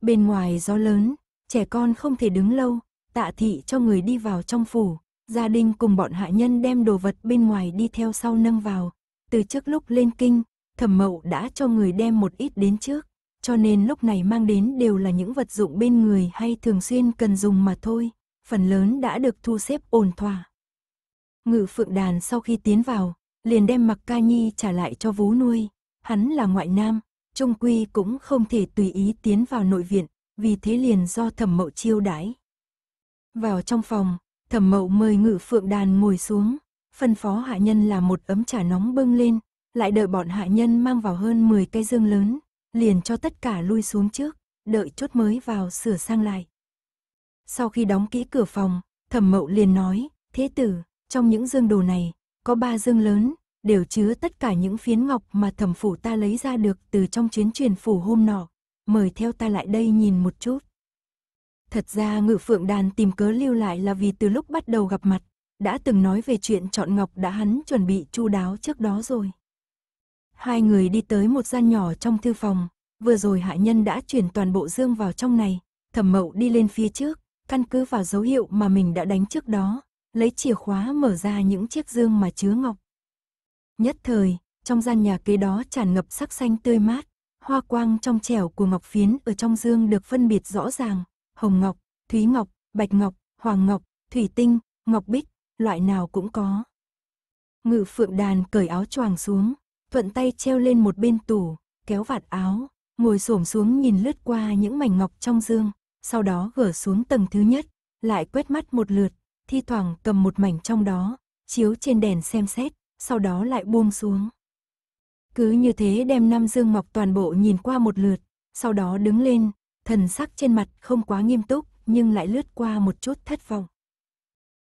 A: Bên ngoài gió lớn, trẻ con không thể đứng lâu, tạ thị cho người đi vào trong phủ, gia đình cùng bọn hạ nhân đem đồ vật bên ngoài đi theo sau nâng vào. Từ trước lúc lên kinh, thẩm mậu đã cho người đem một ít đến trước, cho nên lúc này mang đến đều là những vật dụng bên người hay thường xuyên cần dùng mà thôi, phần lớn đã được thu xếp ổn thỏa. Ngự phượng đàn sau khi tiến vào, liền đem mặc ca nhi trả lại cho vú nuôi. Hắn là ngoại nam, trung quy cũng không thể tùy ý tiến vào nội viện, vì thế liền do thẩm mậu chiêu đãi. Vào trong phòng, thẩm mậu mời ngự phượng đàn ngồi xuống, phân phó hạ nhân là một ấm trà nóng bưng lên, lại đợi bọn hạ nhân mang vào hơn 10 cây dương lớn, liền cho tất cả lui xuống trước, đợi chốt mới vào sửa sang lại. Sau khi đóng kỹ cửa phòng, thẩm mậu liền nói, thế tử, trong những dương đồ này, có ba dương lớn, đều chứa tất cả những phiến ngọc mà thẩm phủ ta lấy ra được từ trong chuyến truyền phủ hôm nọ, mời theo ta lại đây nhìn một chút. Thật ra ngự phượng đàn tìm cớ lưu lại là vì từ lúc bắt đầu gặp mặt, đã từng nói về chuyện chọn ngọc đã hắn chuẩn bị chu đáo trước đó rồi. Hai người đi tới một gian nhỏ trong thư phòng, vừa rồi hạ nhân đã chuyển toàn bộ dương vào trong này, thẩm mậu đi lên phía trước, căn cứ vào dấu hiệu mà mình đã đánh trước đó, lấy chìa khóa mở ra những chiếc dương mà chứa ngọc. Nhất thời, trong gian nhà kế đó tràn ngập sắc xanh tươi mát, hoa quang trong trẻo của ngọc phiến ở trong dương được phân biệt rõ ràng, hồng ngọc, thúy ngọc, bạch ngọc, hoàng ngọc, thủy tinh, ngọc bích, loại nào cũng có. Ngự phượng đàn cởi áo choàng xuống, thuận tay treo lên một bên tủ, kéo vạt áo, ngồi xổm xuống nhìn lướt qua những mảnh ngọc trong dương, sau đó gỡ xuống tầng thứ nhất, lại quét mắt một lượt, thi thoảng cầm một mảnh trong đó, chiếu trên đèn xem xét, sau đó lại buông xuống. Cứ như thế đem Nam Dương mọc toàn bộ nhìn qua một lượt, sau đó đứng lên, thần sắc trên mặt không quá nghiêm túc nhưng lại lướt qua một chút thất vọng.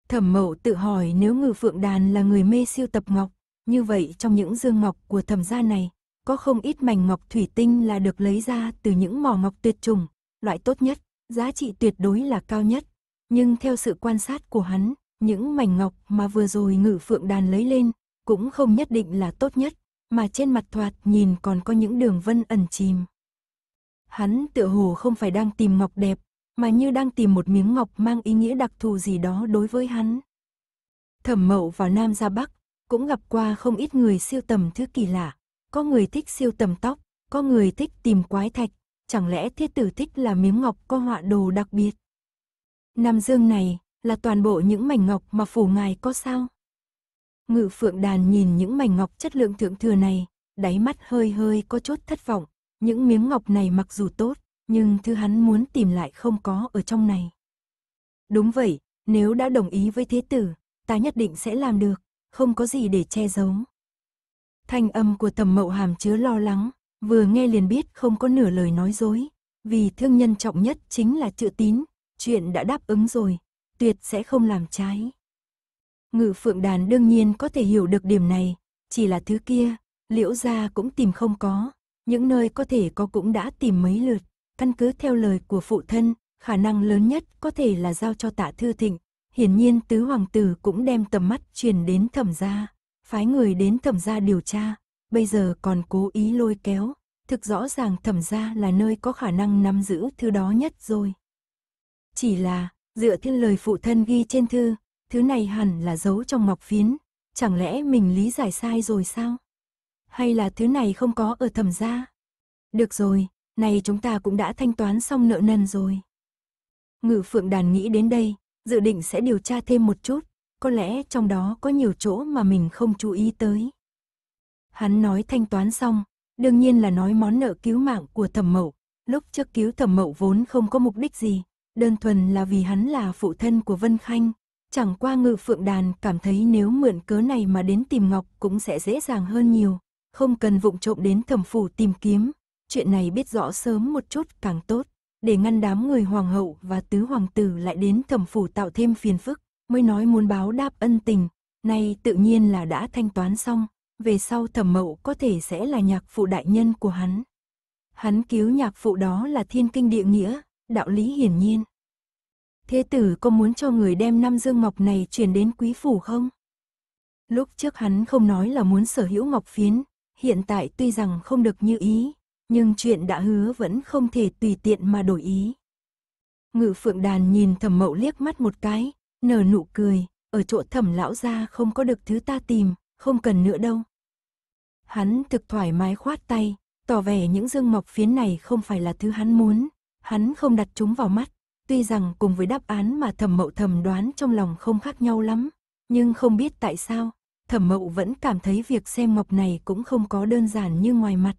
A: Thẩm mậu tự hỏi nếu ngư phượng đàn là người mê siêu tập ngọc, như vậy trong những dương ngọc của thẩm gia này, có không ít mảnh ngọc thủy tinh là được lấy ra từ những mỏ ngọc tuyệt trùng, loại tốt nhất, giá trị tuyệt đối là cao nhất, nhưng theo sự quan sát của hắn, những mảnh ngọc mà vừa rồi ngự phượng đàn lấy lên cũng không nhất định là tốt nhất, mà trên mặt thoạt nhìn còn có những đường vân ẩn chìm. Hắn tựa hồ không phải đang tìm ngọc đẹp, mà như đang tìm một miếng ngọc mang ý nghĩa đặc thù gì đó đối với hắn. Thẩm mậu vào Nam ra Bắc, cũng gặp qua không ít người siêu tầm thứ kỳ lạ. Có người thích siêu tầm tóc, có người thích tìm quái thạch. Chẳng lẽ thiết tử thích là miếng ngọc có họa đồ đặc biệt? Nam dương này, là toàn bộ những mảnh ngọc mà phủ ngài có sao? Ngự phượng đàn nhìn những mảnh ngọc chất lượng thượng thừa này, đáy mắt hơi hơi có chút thất vọng. Những miếng ngọc này mặc dù tốt, nhưng thứ hắn muốn tìm lại không có ở trong này. Đúng vậy, nếu đã đồng ý với thế tử, ta nhất định sẽ làm được, không có gì để che giấu. Thanh âm của tầm mậu hàm chứa lo lắng, vừa nghe liền biết không có nửa lời nói dối, vì thương nhân trọng nhất chính là chữ tín, chuyện đã đáp ứng rồi, tuyệt sẽ không làm trái. Ngự phượng đàn đương nhiên có thể hiểu được điểm này, chỉ là thứ kia, liễu gia cũng tìm không có, những nơi có thể có cũng đã tìm mấy lượt, căn cứ theo lời của phụ thân, khả năng lớn nhất có thể là giao cho tạ thư thịnh, hiển nhiên tứ hoàng tử cũng đem tầm mắt truyền đến thẩm gia, phái người đến thẩm gia điều tra, bây giờ còn cố ý lôi kéo, thực rõ ràng thẩm gia là nơi có khả năng nắm giữ thứ đó nhất rồi. Chỉ là, dựa thiên lời phụ thân ghi trên thư, thứ này hẳn là giấu trong ngọc phiến, chẳng lẽ mình lý giải sai rồi sao? Hay là thứ này không có ở thẩm gia? Được rồi, nay chúng ta cũng đã thanh toán xong nợ nần rồi. Ngự phượng đàn nghĩ đến đây, dự định sẽ điều tra thêm một chút, có lẽ trong đó có nhiều chỗ mà mình không chú ý tới. Hắn nói thanh toán xong, đương nhiên là nói món nợ cứu mạng của thẩm mậu, lúc trước cứu thẩm mậu vốn không có mục đích gì, đơn thuần là vì hắn là phụ thân của Vân Khanh. Chẳng qua ngự phượng đàn cảm thấy nếu mượn cớ này mà đến tìm Ngọc cũng sẽ dễ dàng hơn nhiều, không cần vụng trộm đến thẩm phủ tìm kiếm. Chuyện này biết rõ sớm một chút càng tốt, để ngăn đám người hoàng hậu và tứ hoàng tử lại đến thẩm phủ tạo thêm phiền phức, mới nói muốn báo đáp ân tình, nay tự nhiên là đã thanh toán xong, về sau thẩm mậu có thể sẽ là nhạc phụ đại nhân của hắn. Hắn cứu nhạc phụ đó là thiên kinh địa nghĩa, đạo lý hiển nhiên. Thế tử có muốn cho người đem năm dương ngọc này chuyển đến quý phủ không? Lúc trước hắn không nói là muốn sở hữu ngọc phiến, hiện tại tuy rằng không được như ý, nhưng chuyện đã hứa vẫn không thể tùy tiện mà đổi ý. Ngự phượng đàn nhìn thẩm mậu liếc mắt một cái, nở nụ cười, ở chỗ thẩm lão ra không có được thứ ta tìm, không cần nữa đâu. Hắn thực thoải mái khoát tay, tỏ vẻ những dương mọc phiến này không phải là thứ hắn muốn, hắn không đặt chúng vào mắt. Tuy rằng cùng với đáp án mà thẩm mậu thầm đoán trong lòng không khác nhau lắm, nhưng không biết tại sao, thẩm mậu vẫn cảm thấy việc xem ngọc này cũng không có đơn giản như ngoài mặt.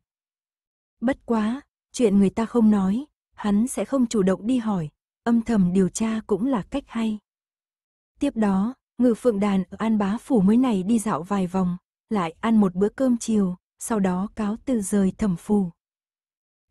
A: Bất quá, chuyện người ta không nói, hắn sẽ không chủ động đi hỏi, âm thầm điều tra cũng là cách hay. Tiếp đó, ngự phượng đàn ở An Bá Phủ mới này đi dạo vài vòng, lại ăn một bữa cơm chiều, sau đó cáo từ rời thẩm phủ.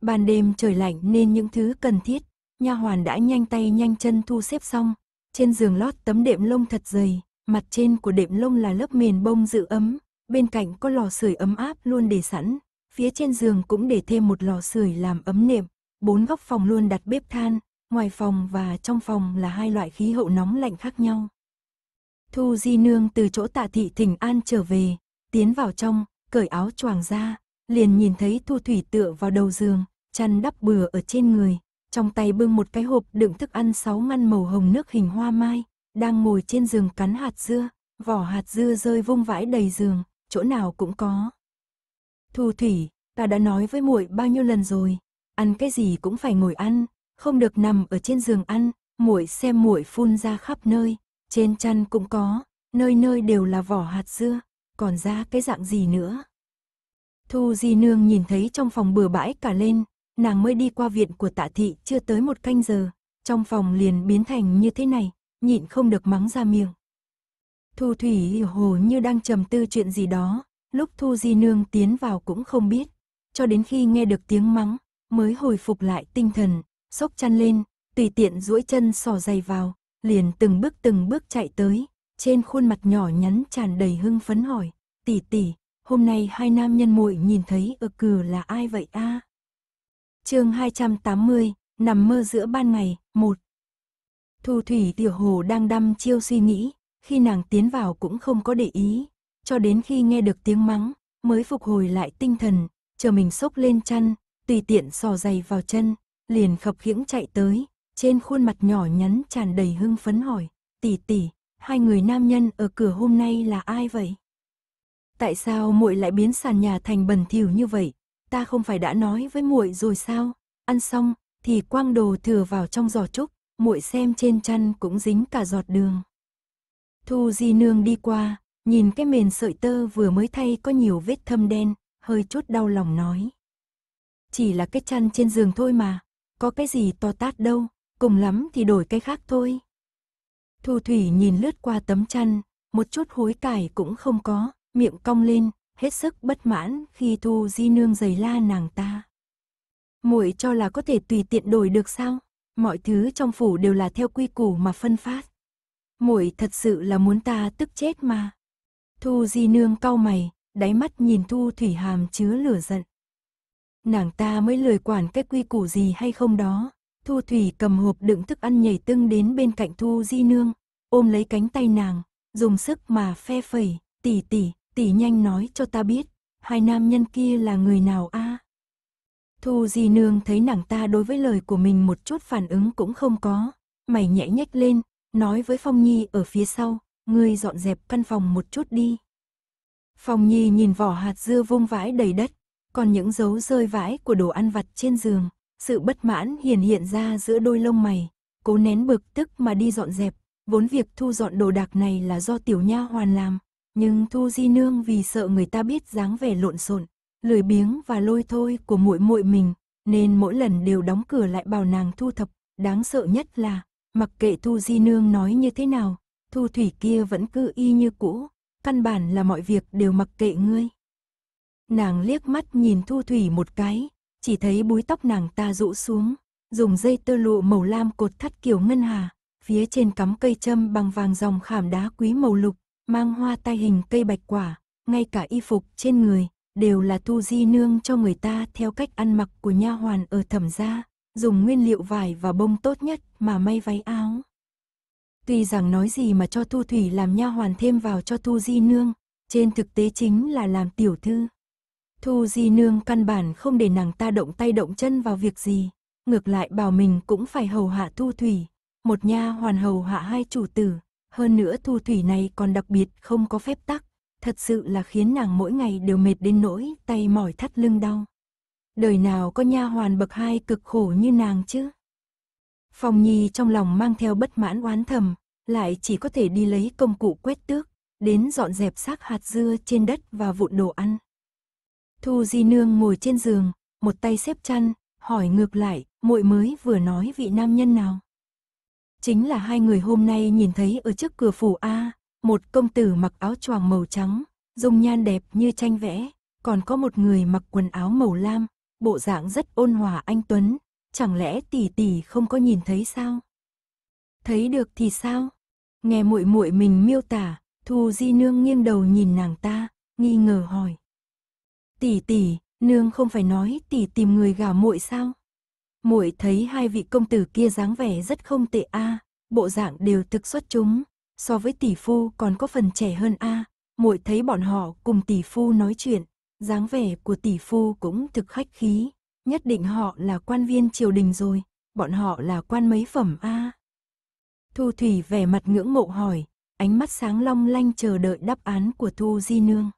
A: Ban đêm trời lạnh nên những thứ cần thiết, nha hoàn đã nhanh tay nhanh chân thu xếp xong, trên giường lót tấm đệm lông thật dày, mặt trên của đệm lông là lớp mền bông dự ấm, bên cạnh có lò sưởi ấm áp luôn để sẵn, phía trên giường cũng để thêm một lò sưởi làm ấm nệm, bốn góc phòng luôn đặt bếp than, ngoài phòng và trong phòng là hai loại khí hậu nóng lạnh khác nhau. Thu Di Nương từ chỗ tạ thị thỉnh an trở về, tiến vào trong, cởi áo choàng ra, liền nhìn thấy Thu Thủy tựa vào đầu giường, chăn đắp bừa ở trên người, trong tay bưng một cái hộp đựng thức ăn sáu ngăn màu hồng nước hình hoa mai, đang ngồi trên giường cắn hạt dưa, vỏ hạt dưa rơi vung vãi đầy giường, chỗ nào cũng có. Thu Thủy, ta đã nói với muội bao nhiêu lần rồi, ăn cái gì cũng phải ngồi ăn, không được nằm ở trên giường ăn, muội xem muội phun ra khắp nơi, trên chăn cũng có, nơi nơi đều là vỏ hạt dưa, còn ra cái dạng gì nữa. Thu Di Nương nhìn thấy trong phòng bừa bãi cả lên, nàng mới đi qua viện của tạ thị chưa tới một canh giờ, trong phòng liền biến thành như thế này, nhịn không được mắng ra miệng. Thu Thủy hồ như đang trầm tư chuyện gì đó, lúc Thu Di Nương tiến vào cũng không biết, cho đến khi nghe được tiếng mắng, mới hồi phục lại tinh thần, sốc chăn lên, tùy tiện duỗi chân sò giày vào, liền từng bước từng bước chạy tới, trên khuôn mặt nhỏ nhắn tràn đầy hưng phấn hỏi, tỷ tỷ, hôm nay hai nam nhân muội nhìn thấy ở cửa là ai vậy a? À? Chương 280, nằm mơ giữa ban ngày, 1. Thu Thủy tiểu hồ đang đăm chiêu suy nghĩ, khi nàng tiến vào cũng không có để ý, cho đến khi nghe được tiếng mắng, mới phục hồi lại tinh thần, chờ mình sốc lên chăn, tùy tiện sò giày vào chân, liền khập khiễng chạy tới, trên khuôn mặt nhỏ nhắn tràn đầy hưng phấn hỏi, "Tỷ tỷ, hai người nam nhân ở cửa hôm nay là ai vậy?" Tại sao muội lại biến sàn nhà thành bẩn thỉu như vậy? Ta không phải đã nói với muội rồi sao? Ăn xong thì quang đồ thừa vào trong giò trúc, muội xem trên chăn cũng dính cả giọt đường. Thu Di nương đi qua, nhìn cái mền sợi tơ vừa mới thay có nhiều vết thâm đen, hơi chút đau lòng nói. Chỉ là cái chăn trên giường thôi mà, có cái gì to tát đâu, cùng lắm thì đổi cái khác thôi. Thu Thủy nhìn lướt qua tấm chăn, một chút hối cải cũng không có, miệng cong lên, hết sức bất mãn khi thu Di Nương giày la nàng ta. Muội cho là có thể tùy tiện đổi được sao? Mọi thứ trong phủ đều là theo quy củ mà phân phát. Muội thật sự là muốn ta tức chết mà. Thu Di Nương cau mày, đáy mắt nhìn Thu Thủy Hàm chứa lửa giận. Nàng ta mới lười quản cái quy củ gì hay không đó. Thu Thủy cầm hộp đựng thức ăn nhảy tưng đến bên cạnh Thu Di Nương, ôm lấy cánh tay nàng, dùng sức mà phe phẩy, tỉ tỉ, tỷ nhanh nói cho ta biết, hai nam nhân kia là người nào a? À? Thu Di Nương thấy nàng ta đối với lời của mình một chút phản ứng cũng không có, mày nhẹ nhếch lên, nói với Phong Nhi ở phía sau, ngươi dọn dẹp căn phòng một chút đi. Phong Nhi nhìn vỏ hạt dưa vung vãi đầy đất, còn những dấu rơi vãi của đồ ăn vặt trên giường, sự bất mãn hiển hiện ra giữa đôi lông mày, cố nén bực tức mà đi dọn dẹp, vốn việc thu dọn đồ đạc này là do tiểu nha hoàn làm, nhưng Thu Di Nương vì sợ người ta biết dáng vẻ lộn xộn, lười biếng và lôi thôi của muội muội mình, nên mỗi lần đều đóng cửa lại bảo nàng thu thập, đáng sợ nhất là, mặc kệ Thu Di Nương nói như thế nào, Thu Thủy kia vẫn cứ y như cũ, căn bản là mọi việc đều mặc kệ ngươi. Nàng liếc mắt nhìn Thu Thủy một cái, chỉ thấy búi tóc nàng ta rũ xuống, dùng dây tơ lụa màu lam cột thắt kiểu ngân hà, phía trên cắm cây châm bằng vàng dòng khảm đá quý màu lục, mang hoa tai hình cây bạch quả, ngay cả y phục trên người, đều là thu di nương cho người ta theo cách ăn mặc của nha hoàn ở thẩm gia, dùng nguyên liệu vải và bông tốt nhất mà may váy áo. Tuy rằng nói gì mà cho thu thủy làm nha hoàn thêm vào cho thu di nương, trên thực tế chính là làm tiểu thư. Thu di nương căn bản không để nàng ta động tay động chân vào việc gì, ngược lại bảo mình cũng phải hầu hạ thu thủy, một nha hoàn hầu hạ hai chủ tử, hơn nữa thu thủy này còn đặc biệt không có phép tắc, thật sự là khiến nàng mỗi ngày đều mệt đến nỗi tay mỏi thắt lưng đau. Đời nào có nha hoàn bậc hai cực khổ như nàng chứ? phòng Nhi trong lòng mang theo bất mãn oán thầm, lại chỉ có thể đi lấy công cụ quét tước, đến dọn dẹp xác hạt dưa trên đất và vụn đồ ăn. Thu Di Nương ngồi trên giường, một tay xếp chăn, hỏi ngược lại, muội mới vừa nói vị nam nhân nào? Chính là hai người hôm nay nhìn thấy ở trước cửa phủ A, một công tử mặc áo choàng màu trắng, dung nhan đẹp như tranh vẽ, còn có một người mặc quần áo màu lam, bộ dạng rất ôn hòa anh Tuấn, chẳng lẽ tỷ tỷ không có nhìn thấy sao? Thấy được thì sao? Nghe muội muội mình miêu tả, Thu Di nương nghiêng đầu nhìn nàng ta, nghi ngờ hỏi. Tỷ tỷ, nương không phải nói tỷ tìm người gả muội sao? muội thấy hai vị công tử kia dáng vẻ rất không tệ a, à, bộ dạng đều thực xuất chúng, so với tỷ phu còn có phần trẻ hơn a, à, muội thấy bọn họ cùng tỷ phu nói chuyện, dáng vẻ của tỷ phu cũng thực khách khí, nhất định họ là quan viên triều đình rồi, bọn họ là quan mấy phẩm a. À. Thu Thủy vẻ mặt ngưỡng mộ hỏi, ánh mắt sáng long lanh chờ đợi đáp án của Thu Di Nương.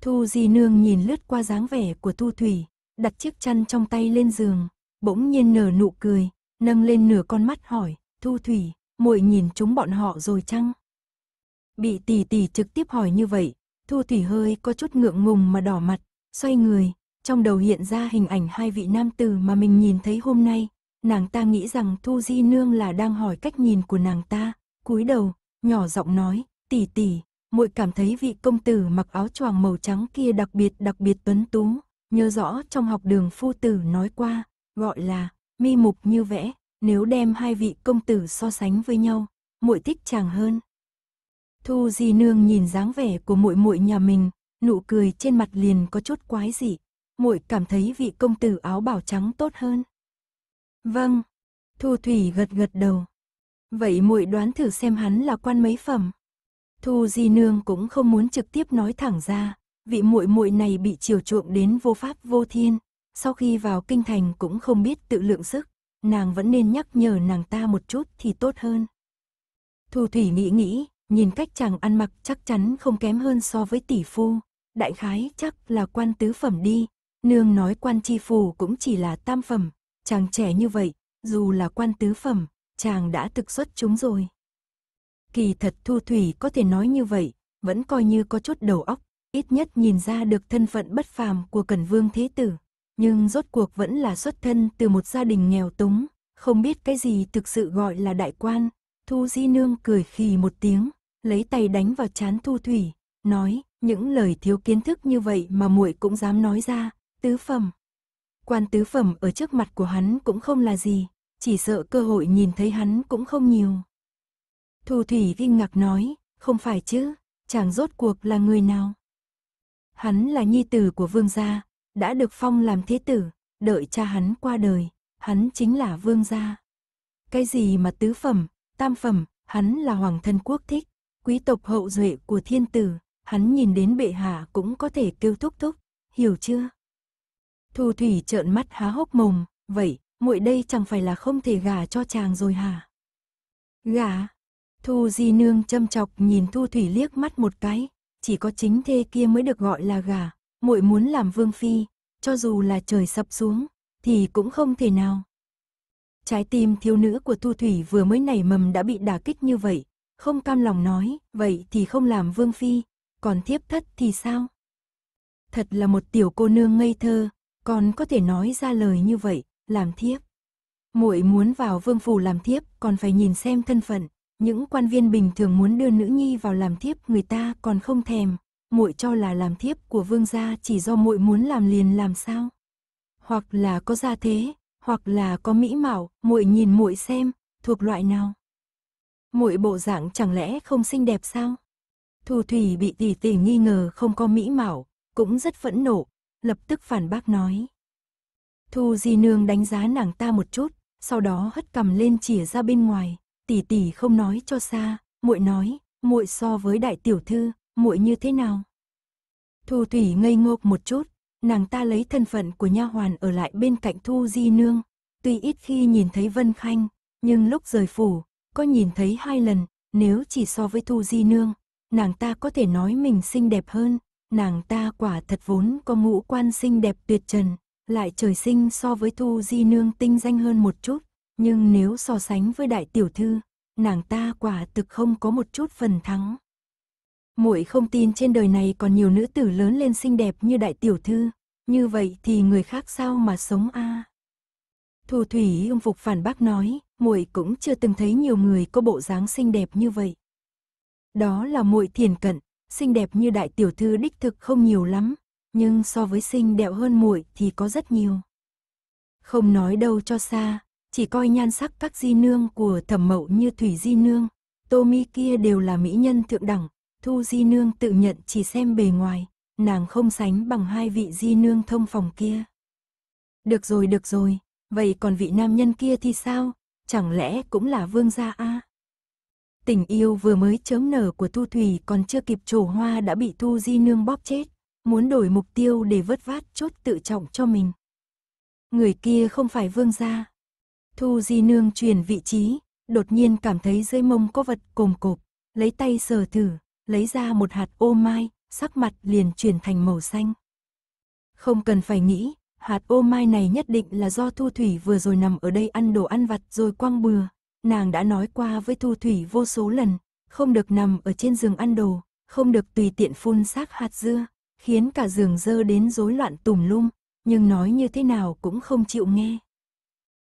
A: Thu Di Nương nhìn lướt qua dáng vẻ của Thu Thủy, đặt chiếc chăn trong tay lên giường, bỗng nhiên nở nụ cười, nâng lên nửa con mắt hỏi, Thu Thủy, muội nhìn chúng bọn họ rồi chăng? Bị tỷ tỷ trực tiếp hỏi như vậy, Thu Thủy hơi có chút ngượng ngùng mà đỏ mặt, xoay người, trong đầu hiện ra hình ảnh hai vị nam tử mà mình nhìn thấy hôm nay, nàng ta nghĩ rằng Thu Di Nương là đang hỏi cách nhìn của nàng ta, cúi đầu, nhỏ giọng nói, tỷ tỷ, muội cảm thấy vị công tử mặc áo choàng màu trắng kia đặc biệt đặc biệt tuấn tú, nhớ rõ trong học đường phu tử nói qua, gọi là mi mục như vẽ, nếu đem hai vị công tử so sánh với nhau, muội thích chàng hơn. Thu Di nương nhìn dáng vẻ của muội muội nhà mình, nụ cười trên mặt liền có chút quái dị, muội cảm thấy vị công tử áo bảo trắng tốt hơn. Vâng, Thu Thủy gật gật đầu. Vậy muội đoán thử xem hắn là quan mấy phẩm? Thu Di nương cũng không muốn trực tiếp nói thẳng ra, vị muội muội này bị chiều chuộng đến vô pháp vô thiên, sau khi vào kinh thành cũng không biết tự lượng sức, nàng vẫn nên nhắc nhở nàng ta một chút thì tốt hơn. Thu Thủy nghĩ nghĩ, nhìn cách chàng ăn mặc chắc chắn không kém hơn so với tỷ phu, đại khái chắc là quan tứ phẩm đi, nương nói quan chi phù cũng chỉ là tam phẩm, chàng trẻ như vậy, dù là quan tứ phẩm, chàng đã thực xuất chúng rồi. Kỳ thật Thu Thủy có thể nói như vậy, vẫn coi như có chút đầu óc, ít nhất nhìn ra được thân phận bất phàm của Cẩn Vương Thế Tử nhưng rốt cuộc vẫn là xuất thân từ một gia đình nghèo túng, không biết cái gì thực sự gọi là đại quan. Thu Di Nương cười khì một tiếng, lấy tay đánh vào chán Thu Thủy, nói, những lời thiếu kiến thức như vậy mà muội cũng dám nói ra, tứ phẩm. Quan tứ phẩm ở trước mặt của hắn cũng không là gì, chỉ sợ cơ hội nhìn thấy hắn cũng không nhiều. Thu Thủy kinh ngạc nói, không phải chứ, chàng rốt cuộc là người nào? Hắn là nhi tử của vương gia, đã được phong làm thế tử, đợi cha hắn qua đời, hắn chính là vương gia. Cái gì mà tứ phẩm, tam phẩm, hắn là hoàng thân quốc thích, quý tộc hậu duệ của thiên tử, hắn nhìn đến bệ hạ cũng có thể kêu thúc thúc, hiểu chưa? Thu thủy trợn mắt há hốc mồm, vậy, muội đây chẳng phải là không thể gả cho chàng rồi hả? Gả? Thu di nương châm chọc nhìn thu thủy liếc mắt một cái, chỉ có chính thê kia mới được gọi là gả, muội muốn làm vương phi, cho dù là trời sập xuống, thì cũng không thể nào. Trái tim thiếu nữ của thu Thủy vừa mới nảy mầm đã bị đả kích như vậy, không cam lòng nói, vậy thì không làm vương phi, còn thiếp thất thì sao? Thật là một tiểu cô nương ngây thơ, còn có thể nói ra lời như vậy, làm thiếp. Muội muốn vào vương phủ làm thiếp, còn phải nhìn xem thân phận, những quan viên bình thường muốn đưa nữ nhi vào làm thiếp người ta còn không thèm, muội cho là làm thiếp của vương gia chỉ do muội muốn làm liền làm sao? Hoặc là có gia thế, hoặc là có mỹ mạo, muội nhìn muội xem, thuộc loại nào? Muội bộ dạng chẳng lẽ không xinh đẹp sao? Thu Thủy bị tỷ tỷ nghi ngờ không có mỹ mạo, cũng rất phẫn nộ, lập tức phản bác nói. Thu Di Nương đánh giá nàng ta một chút, sau đó hất cầm lên chỉ ra bên ngoài, tỷ tỷ không nói cho xa, muội nói, muội so với đại tiểu thư, muội như thế nào? Thu Thủy ngây ngô một chút, nàng ta lấy thân phận của nha hoàn ở lại bên cạnh Thu Di Nương, tuy ít khi nhìn thấy Vân Khanh, nhưng lúc rời phủ, có nhìn thấy hai lần, nếu chỉ so với Thu Di Nương, nàng ta có thể nói mình xinh đẹp hơn, nàng ta quả thật vốn có ngũ quan xinh đẹp tuyệt trần, lại trời sinh so với Thu Di Nương tinh danh hơn một chút, nhưng nếu so sánh với đại tiểu thư, nàng ta quả thực không có một chút phần thắng muội không tin trên đời này còn nhiều nữ tử lớn lên xinh đẹp như đại tiểu thư, như vậy thì người khác sao mà sống a? À? Thu Thủy ung phục phản bác nói, muội cũng chưa từng thấy nhiều người có bộ dáng xinh đẹp như vậy. Đó là muội thiền cận, xinh đẹp như đại tiểu thư đích thực không nhiều lắm, nhưng so với xinh đẹp hơn muội thì có rất nhiều. Không nói đâu cho xa, chỉ coi nhan sắc các di nương của thẩm mậu như thủy di nương, tô mi kia đều là mỹ nhân thượng đẳng, Thu Di Nương tự nhận chỉ xem bề ngoài, nàng không sánh bằng hai vị Di Nương thông phòng kia. Được rồi, được rồi, vậy còn vị nam nhân kia thì sao? Chẳng lẽ cũng là vương gia a? À? Tình yêu vừa mới chớm nở của thu Thủy còn chưa kịp trổ hoa đã bị thu Di Nương bóp chết, muốn đổi mục tiêu để vớt vát chốt tự trọng cho mình. Người kia không phải vương gia. Thu Di Nương chuyển vị trí, đột nhiên cảm thấy dưới mông có vật cồm cộp, lấy tay sờ thử, lấy ra một hạt ô mai, sắc mặt liền chuyển thành màu xanh. Không cần phải nghĩ, hạt ô mai này nhất định là do Thu Thủy vừa rồi nằm ở đây ăn đồ ăn vặt rồi quăng bừa. Nàng đã nói qua với Thu Thủy vô số lần, không được nằm ở trên giường ăn đồ, không được tùy tiện phun xác hạt dưa, khiến cả giường dơ đến rối loạn tùm lum, nhưng nói như thế nào cũng không chịu nghe.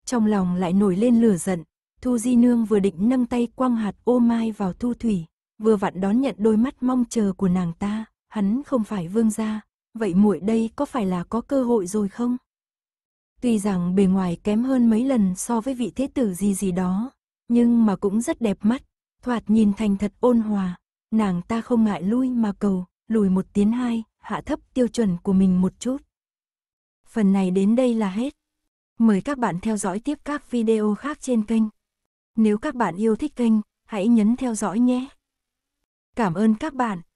A: Trong lòng lại nổi lên lửa giận, Thu Di Nương vừa định nâng tay quăng hạt ô mai vào Thu Thủy, vừa vặn đón nhận đôi mắt mong chờ của nàng ta, hắn không phải vương gia, vậy muội đây có phải là có cơ hội rồi không? Tuy rằng bề ngoài kém hơn mấy lần so với vị thế tử gì gì đó, nhưng mà cũng rất đẹp mắt, thoạt nhìn thành thật ôn hòa, nàng ta không ngại lui mà cầu, lùi một tiếng hai, hạ thấp tiêu chuẩn của mình một chút. Phần này đến đây là hết. Mời các bạn theo dõi tiếp các video khác trên kênh. Nếu các bạn yêu thích kênh, hãy nhấn theo dõi nhé. Cảm ơn các bạn.